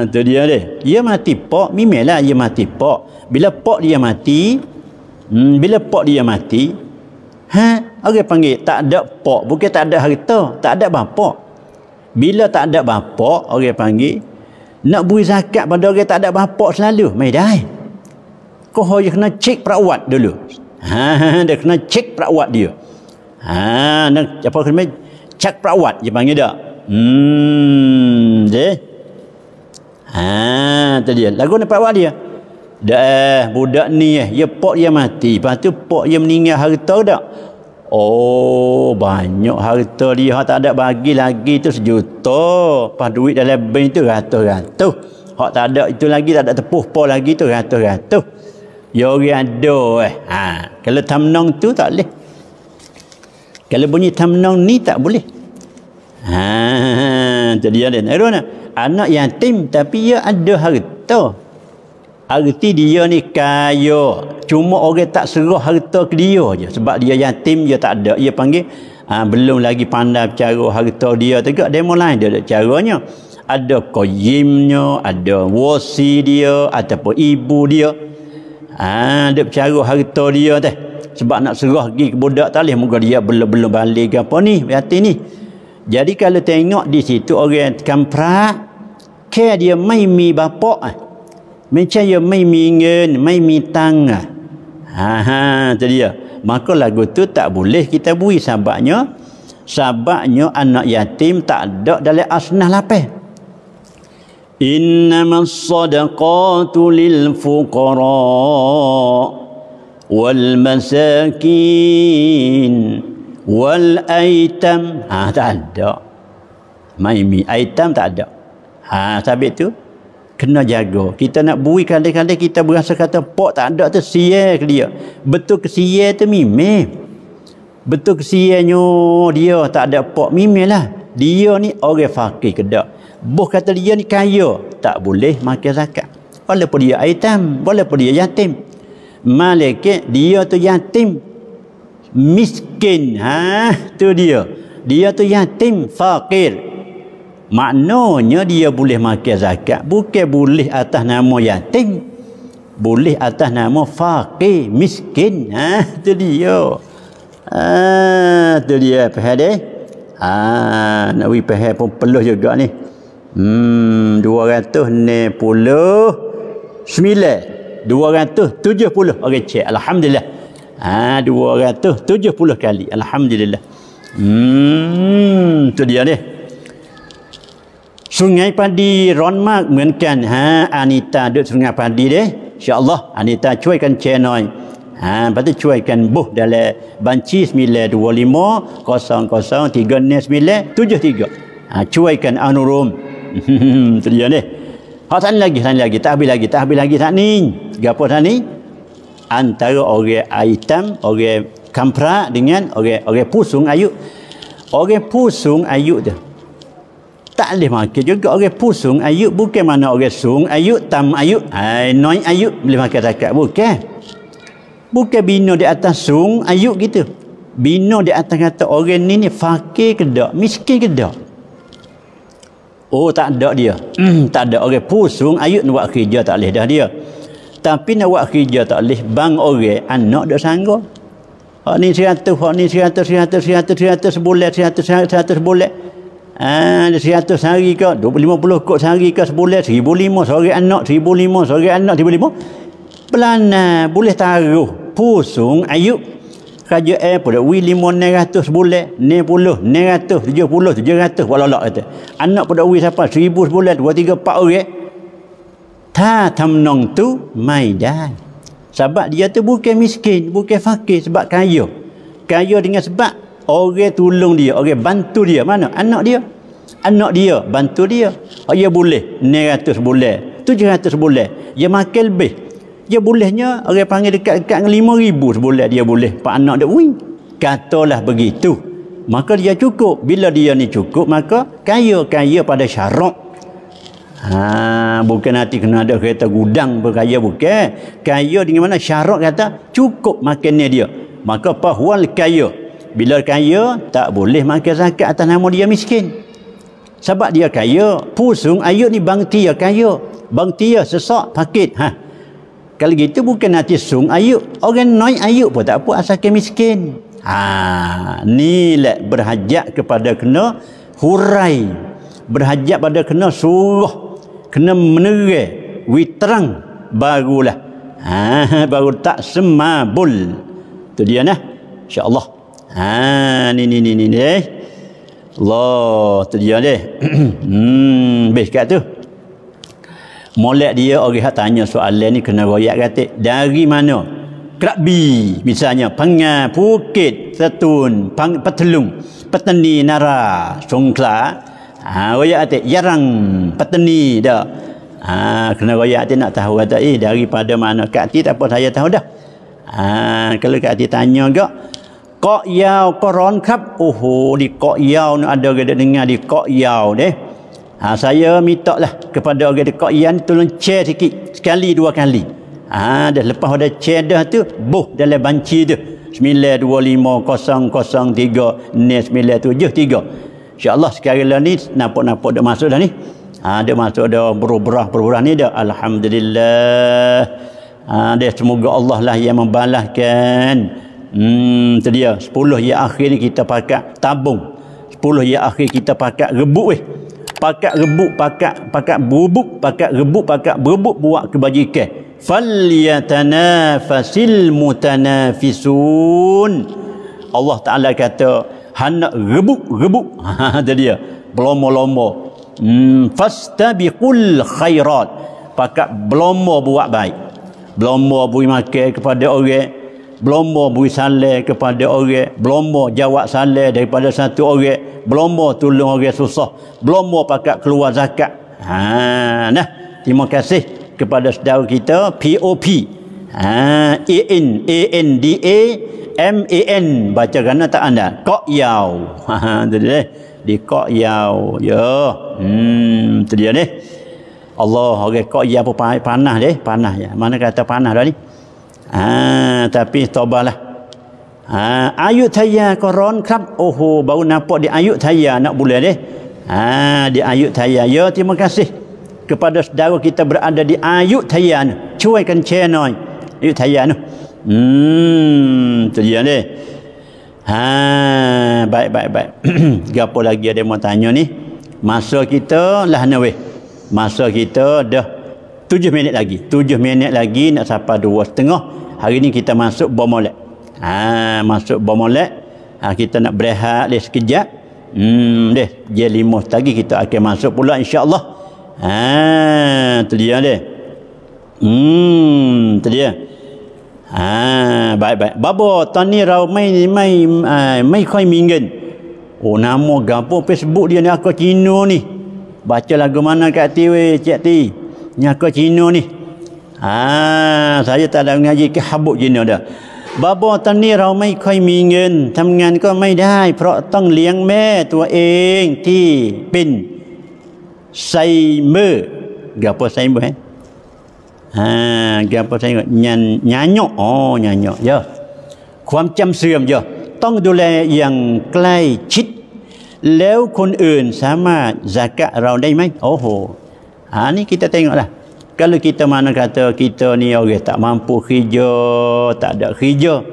tu dia deh dia mati pok mimelah dia mati pok bila pok dia mati hmm, bila pok dia mati ha orang panggil tak ada pok bukan tak ada harta tak ada bapak bila tak ada bapak orang panggil nak beri zakat pada orang tak ada bapak selalu mai dai eh kau dia kena cek perawat dulu ha, ha, ha, dia kena cek perawat dia ha, nak apa kena panggil cek perawat dia panggil tak hmm je. ha, tu dia lagu ni perawat dia dah eh, budak ni eh ya pok dia mati lepas tu pok dia meninggal harta tak oh banyak harta dia tak ada bagi lagi tu sejuta lepas duit dalam bank tu ratus-ratus Hak tak ada itu lagi tak ada tepuh pol lagi tu ratus-ratus Ya orang ada eh. Ha. Kalau tamnong tu tak boleh. Kalau bunyi tamnong ni tak boleh. Ha. Jadi ada. Erona, anak yang tim tapi ia ada harta. Arti dia ni kaya. Cuma orang tak serah harta ke dia je. Sebab dia yang tim dia tak ada. dia panggil, ha, belum lagi pandai bicara harta dia. Tengok, demo lain dia ada caranya. Ada koyimnya, ada wasi dia, ataupun ibu dia. Ah, dia bercara harta dia teh. Sebab nak serah pergi ke budak talih. Moga dia belum-belum balik ke apa ni. Berarti ni. Jadi kalau tengok di situ orang kamprak. Ke dia mai mi bapak. Eh. Macam dia mai mi ingin. Mai mi tang. Eh. Ha, ha, tu dia. Maka lagu tu tak boleh kita bui sahabatnya. Sahabatnya anak yatim tak ada dalam asnah lapih. إنما الصدقات للفقراء والمساكين والأيتام ها تعدى ما يمي أيتام تعدى ها ثابت تو kena jaga. Kita nak bui kadang-kadang kita berasa kata pok tak ada tu sia. ke dia. Betul ke sial tu mimi. Betul ke sialnya dia tak ada pok mimeh lah. Dia ni orang fakir ke tak. Boh kata dia ni kaya. Tak boleh makan zakat. Walaupun dia aitam. Walaupun dia yatim. Malaikat dia tu yatim. Miskin. Ha? tu dia. Dia tu yatim. Fakir. Maknanya dia boleh makan zakat. Bukan boleh atas nama yatim. Boleh atas nama fakir. Miskin. Ha? tu dia. Ha? tu dia. Faham Ah Ha? nak pergi faham pun peluh juga ni. Hmm, 279. 270 orang okay, cek. Alhamdulillah. Ah ha, 270 kali. Alhamdulillah. Hmm, tu dia ni. Sungai Padi Ronmark mengenkan ha Anita duduk Sungai Padi deh. Insya-Allah Anita cuaikan channel. Ha, lepas tu cuaikan buh dalam banci 925 00 39 73. Ha, cuaikan Anurum. Hmm, Terdia ha, ni. Hak tani lagi, tani lagi. Tak habis lagi, tak habis lagi tak ni. Gapo tak ni? Antara orang hitam orang Kampra dengan orang orang Pusung Ayu. Orang Pusung Ayu tu. Tak boleh makan juga orang Pusung Ayu bukan mana orang Sung Ayu, Tam Ayu, Ai Noi Ayu boleh makan takat bukan. Bukan bina di atas Sung Ayu gitu. Bina di atas kata orang ni ni fakir ke tak? Miskin ke tak? Oh tak ada dia. Hmm, tak ada orang pusung ayut nak buat kerja tak leh dah dia. Tapi nak buat kerja tak leh bang orang anak dak sanggup. Hak ni 100, hak ni 100, 100, 100, 100 sebulan, 100, 100 sebulan. Ah, ha, 100 hari ke, 50 kot sehari ke sebulan, 1,500 seorang anak, 1,500 seorang anak, 1,500. Pelana boleh taruh pusung ayuk kerja air pun wi 500 sebulan ni puluh ni ratus tujuh puluh tujuh ratus walau lolak kata anak pada wi siapa seribu sebulan dua tiga empat orang ta nong tu maidan sebab dia tu bukan miskin bukan fakir sebab kaya kaya dengan sebab orang tolong dia orang bantu dia mana anak dia anak dia bantu dia dia oh, boleh 900 tujuh 700 bulan dia makan lebih dia bolehnya orang panggil dekat-dekat dengan lima ribu sebulan dia boleh pak anak dia wing katalah begitu maka dia cukup bila dia ni cukup maka kaya-kaya pada syarok. ha, bukan nanti kena ada kereta gudang berkaya bukan kaya dengan mana syarat kata cukup makannya dia maka pahwal kaya bila kaya tak boleh makan zakat atas nama dia miskin sebab dia kaya pusung ayut ni bangtia kaya bangtia sesak pakit ha kalau gitu bukan nanti sung ayuk orang naik ayuk pun tak apa asal kemiskin ha ni lah berhajat kepada kena hurai berhajat pada kena suruh kena menerai witerang barulah ha baru tak semabul tu dia nah insyaallah ha ni ni ni ni, ni. Allah tu dia deh hmm beh kat tu molek dia orang hak tanya soalan ni kena royak kata dari mana kerabi misalnya pengah Bukit, setun pang, petelung petani nara songkla ha, royak kata yarang petani dah ha, kena royak kata nak tahu kata eh daripada mana kat tak apa saya tahu dah ha, kalau kat tanya juga kok yau koron kap oho oh, di kok yau ada kita dengar di kok yau deh ha, saya minta lah kepada orang dekat yang tolong cek sikit sekali dua kali ha, dah lepas ada cek dah tu boh dalam banci tu 925003 9973 insyaAllah sekarang lah ni nampak-nampak dah masuk dah ni ha, dia masuk dah berubrah berubah ni dah Alhamdulillah ha, dia semoga Allah lah yang membalaskan hmm, tu dia 10 yang akhir ni kita pakai tabung 10 yang akhir kita pakai rebut weh pakat rebuk pakat pakat berebuk pakat rebuk pakat berebuk buat kebajikan falyatanafasil mutanafisun Allah Taala kata hendak rebuk rebuk ada ha, dia berlomba-lomba hmm, fastabiqul khairat pakat berlomba buat baik berlomba beri makan kepada orang belomba beri salam kepada orang, belomba jawab salam daripada satu orang, belomba tolong orang susah, belomba pakat keluar zakat. Ha, nah. Terima kasih kepada saudara kita POP. Ha, A N A N D A M A N baca kan tak anda? Kok yau. Ha, jadi ha, eh. Di kok yau. Ya. Hmm, terjadi deh. Allah orang kok yau pun panah deh, panah ya. Mana kata panah dah ni? ha, tapi tobalah ha, Ayutthaya koron krab oho baru nampak di Ayutthaya nak boleh deh ha, di Ayutthaya ya terima kasih kepada saudara kita berada di Ayutthaya cuaikan cenoy Ayutthaya ni hmm tu dia deh ha, baik baik baik gapo lagi ada mau tanya ni masa kita lah ni weh masa kita dah tujuh minit lagi tujuh minit lagi nak sampai dua setengah hari ni kita masuk bomolek ha, masuk bomolek ha, kita nak berehat dia sekejap hmm, deh dia lima tadi kita akan masuk pula insyaAllah ha, tu dia deh hmm, tu dia ha, baik baik babo tani rau mai mai ha, mai koi mingin oh nama gapo facebook dia ni aku cino ni baca lagu mana kat TV cik ti ni aku cino ni Ah, saya tak ada mengaji ke habuk jin dia. Baba tani rau mai koi mi ngin, tam ngan ko mai dai, pera tang liang me tua eng ti pin say me. Gapa say me? Eh? Ha, gapa say me? Nyan, nyanyok. Oh, nyanyok. Ya. Kuam cam siam ya. Tong dule yang klai chit. Lew kun un sama zakat rau day mai. Oh, ho. Ha, ni kita tengok lah. Kalau kita mana kata kita ni orang tak mampu kerja, tak ada kerja.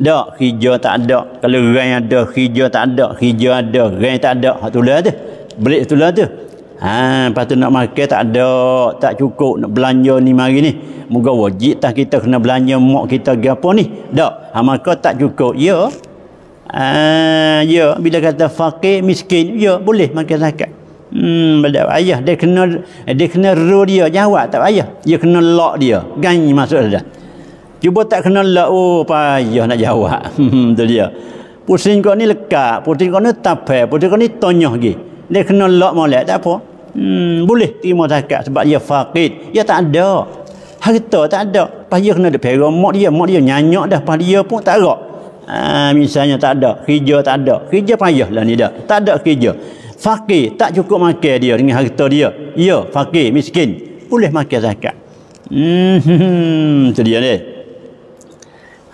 Dak kerja tak ada. Kalau orang ada kerja tak ada, kerja ada, orang tak ada. Hak tulah tu. Belik tulah tu. Ha, lepas tu nak makan tak ada, tak cukup nak belanja ni mari ni. Moga wajib tak kita kena belanja mak kita ke apa ni. Dak. Ha maka tak cukup. Ya. Ha, ya, bila kata fakir miskin, ya boleh makan zakat. Hmm, tak Ayah, Dia kena, dia kena ru dia jawab. Tak payah. Dia kena lock dia. Gany masuk saja. Cuba tak kena lock. Oh, payah nak jawab. Itu hmm, dia. Pusing kau ni lekat. Pusing kau ni tapai. Pusing kau ni tonyoh lagi. Dia kena lock malak. Tak apa. Hmm, boleh terima zakat sebab dia fakir. Dia ya, tak ada. Harta tak ada. Lepas dia kena dipegang. Mak dia, mak dia nyanyak dah. Lepas dia pun tak rak. Ah, misalnya tak ada. Kerja tak ada. Kerja payahlah ni dah. Tak ada kerja fakir tak cukup makan dia dengan harta dia ya fakir miskin boleh makan zakat hmm tu dia ni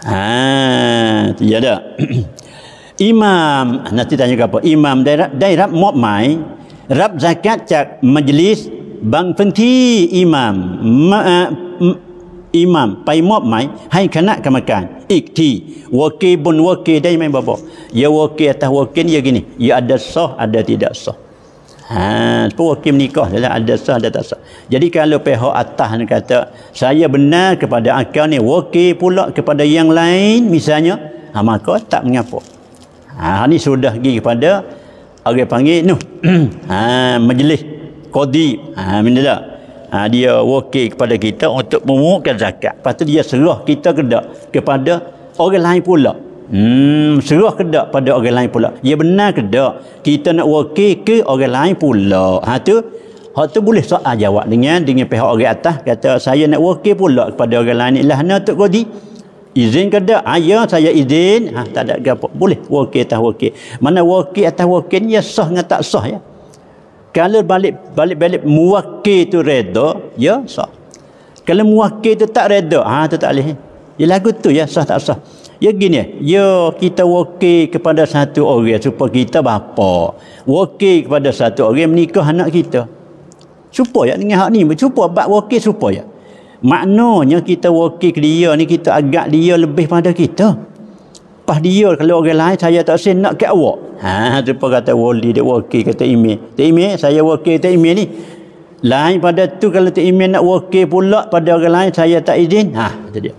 ha tu dia dah imam nanti tanya ke apa imam daerah daerah mop mai rap zakat cak majlis bang penti imam eh, อิหมัมไปมอบหมายให้คณะกรรมการอีกทีวเกบนวเกได้ไหมบอบอย่าวเกแต่วเกนี่ยังไงอย่าอัดซอกอัดทีดัดซอฮะพวกเกมนี่ก็แล้วอัดซอกอัดทัดซอก ya ya ha, jadi kalau pihak atas kata saya benar kepada akal ni วเก pulak kepada yang lain misalnya ha, maka tak mengapa ha, ini sudah pergi kepada orang panggil nu ha, majlis kodi ha, minilah ha, dia working kepada kita untuk memungutkan zakat lepas tu dia serah kita ke tak kepada orang lain pula hmm, serah ke tak pada orang lain pula ya benar ke tak kita nak working ke orang lain pula ha, tu ha tu boleh soal jawab dengan dengan pihak orang atas kata saya nak wakil pula kepada orang lain lah nak tok godi izin ke dak ha, ya saya izin ha tak ada gapo boleh wakil atas wakil mana wakil atas wakil ya sah dengan tak sah ya kalau balik balik balik muwakil tu redha ya sah kalau muwakil tu tak redha ha tu tak leh ya lagu tu ya sah tak sah ya gini ya kita wakil kepada satu orang supaya kita bapa wakil kepada satu orang menikah anak kita supaya dengan hak ni supaya bab wakil supaya maknanya kita wakil ke dia ni kita agak dia lebih pada kita pas dia kalau orang lain saya tak senang nak ke awak Ha tu pun kata wali dia wakil kata imam. Tak imam saya wakil tak imam ni. Lain pada tu kalau tak imam nak wakil pula pada orang lain saya tak izin. Ha tu dia.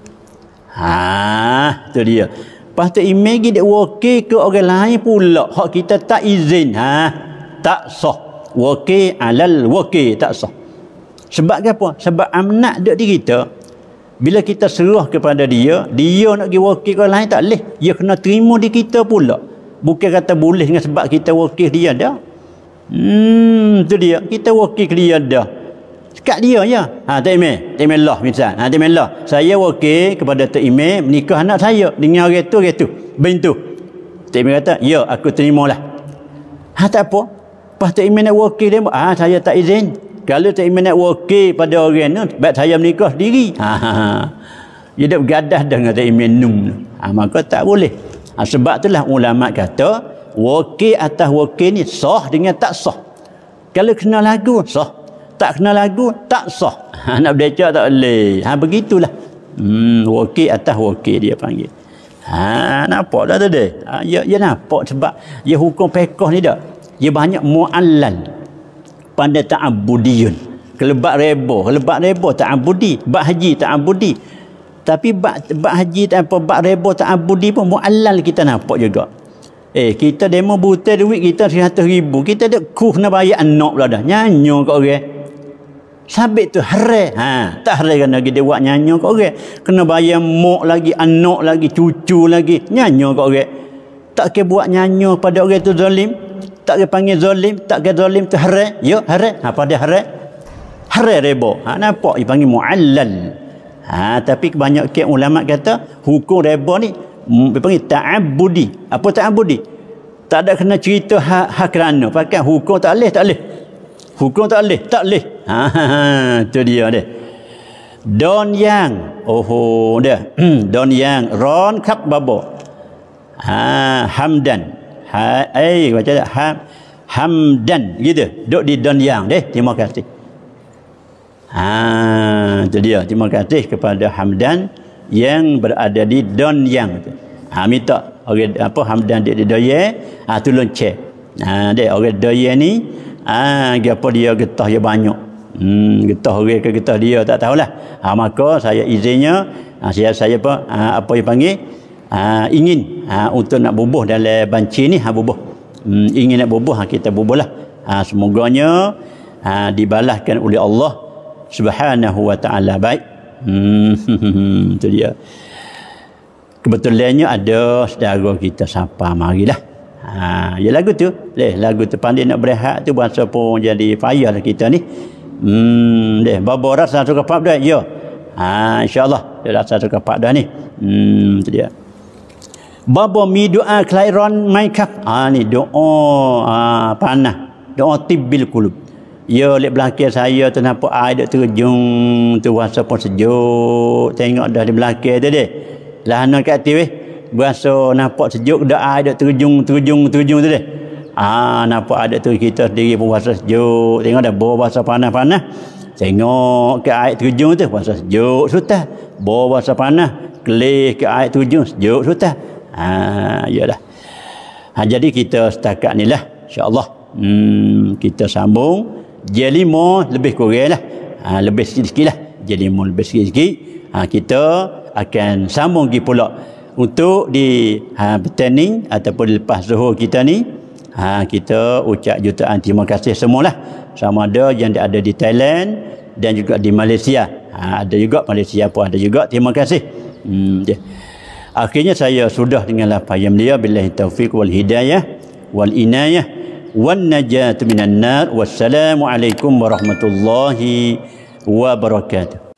Ha tu dia. Pastu imam gi dia wakil ke orang lain pula hak kita tak izin. Ha tak sah. Wakil alal wakil tak sah. Sebab apa? Sebab amnat dia di kita bila kita serah kepada dia, dia nak pergi wakil orang lain tak boleh. Dia kena terima di kita pula bukan kata boleh dengan sebab kita wakil dia dah hmm tu dia kita wakil dia dah dekat dia ya ha tak imeh tak imeh lah misal ha tak imeh lah saya wakil kepada tak imeh menikah anak saya dengan orang itu, orang tu bintu tak imeh kata ya aku terima lah ha tak apa lepas tak imeh nak wakil dia ha saya tak izin kalau tak imeh nak wakil pada orang tu sebab saya menikah sendiri ha ha ha dia dah bergadah dengan tak imeh num ha maka tak boleh Ha, sebab itulah ulama kata wakil atas wakil ni sah dengan tak sah. Kalau kena lagu sah. Tak kena lagu tak sah. Ha, nak belajar tak boleh. Ha, begitulah. Hmm, wakil atas wakil dia panggil. Ha, nampak tak tadi? Ha, ya, ya nampak sebab ya hukum pekoh ni tak? Ya banyak mu'allal pada ta'abudiyun. Kelebat reba. Kelebat reba ta'abudi. Bak haji ta'abudi. Tapi bak, bak haji tak apa, bak rebo tak abudi pun mu'allal kita nampak juga. Eh, kita demo butir duit kita seratus ribu. Kita ada kuh nak bayar anak pula dah. Nyanyo kat orang. Sabit tu hara. Ha, tak hara kan lagi dia buat nyanyo kat orang. Kena bayar mok lagi, anak lagi, cucu lagi. Nyanyo kat orang. Tak ke buat nyanyo pada orang tu zalim. Tak ke panggil zalim. Tak ke zalim tu hara. Yo, hara. Apa ha, dia hara? Hara rebo. Ha, nampak dia panggil mu'allal. Mu'allal. Ha, tapi banyak kebanyakan ulama kata hukum riba ni mm, dipanggil ta'abudi. Apa ta'abudi? Tak ada kena cerita hak ha kerana. Pakai hukum tak leh, tak leh. Hukum tak leh, tak leh. Ha, ha, ha, tu dia dia. Don yang. Oho, dia. Don yang. Ron kap babo. Ha, hamdan. Ha, eh, macam Ha, hamdan. Gitu. Duk di don yang. Deh, terima kasih. Ha, itu dia. Terima kasih kepada Hamdan yang berada di Don Yang. Ha, minta orang apa Hamdan dia di Doye, ha, tolong cek. Ha, dia orang Doye ni, ha, apa dia getah dia banyak. Hmm, getah orang ke getah dia tak tahulah. Ha, maka saya izinnya, ha, saya, saya apa, ha, apa yang panggil, ha, ingin ha, untuk nak bubuh dalam banci ni, ha, bubuh. Hmm, ingin nak bubuh, ha, kita bubuh lah. Ha, semoganya ha, dibalaskan oleh Allah subhanahu wa ta'ala baik hmm, itu dia kebetulannya ada saudara kita siapa marilah ha, ya lagu tu leh lagu tu pandai nak berehat tu bahasa pun jadi payah lah kita ni hmm, leh bawa rasa suka pap dah ya ha, insyaAllah dia rasa suka pap dah ni hmm, itu dia Bapa mi doa kelahiran mereka. Ah ha, ni doa ha, panah. Doa tibbil kulub. Ya lihat belakang saya tu nampak air dia terjun tu rasa pun sejuk tengok dah di belakang tu dia. Lah nak kat tu eh. Berasa nampak sejuk dah air dia terjun terjun terjun tu dia. Ah nampak ada tu kita sendiri pun rasa sejuk tengok dah bawa rasa panah panah. Tengok ke air terjun tu rasa sejuk sudah. Bawa rasa panah, kelih ke air terjun sejuk sudah. Ah iyalah. Ha, jadi kita setakat ni lah insya-Allah. Hmm, kita sambung. Dia lima lebih kurang lah. Ha, lebih sikit-sikit lah. Dia lima lebih sikit-sikit. Ha, kita akan sambung lagi pula. Untuk di ha, bertanding ataupun lepas zuhur kita ni. Ha, kita ucap jutaan terima kasih semualah. Sama ada yang ada di Thailand dan juga di Malaysia. Ha, ada juga Malaysia pun ada juga. Terima kasih. Hmm, dia. Akhirnya saya sudah dengan lapar yang dia. Bila taufiq wal hidayah wal inayah. والنجاه من النار والسلام عليكم ورحمه الله وبركاته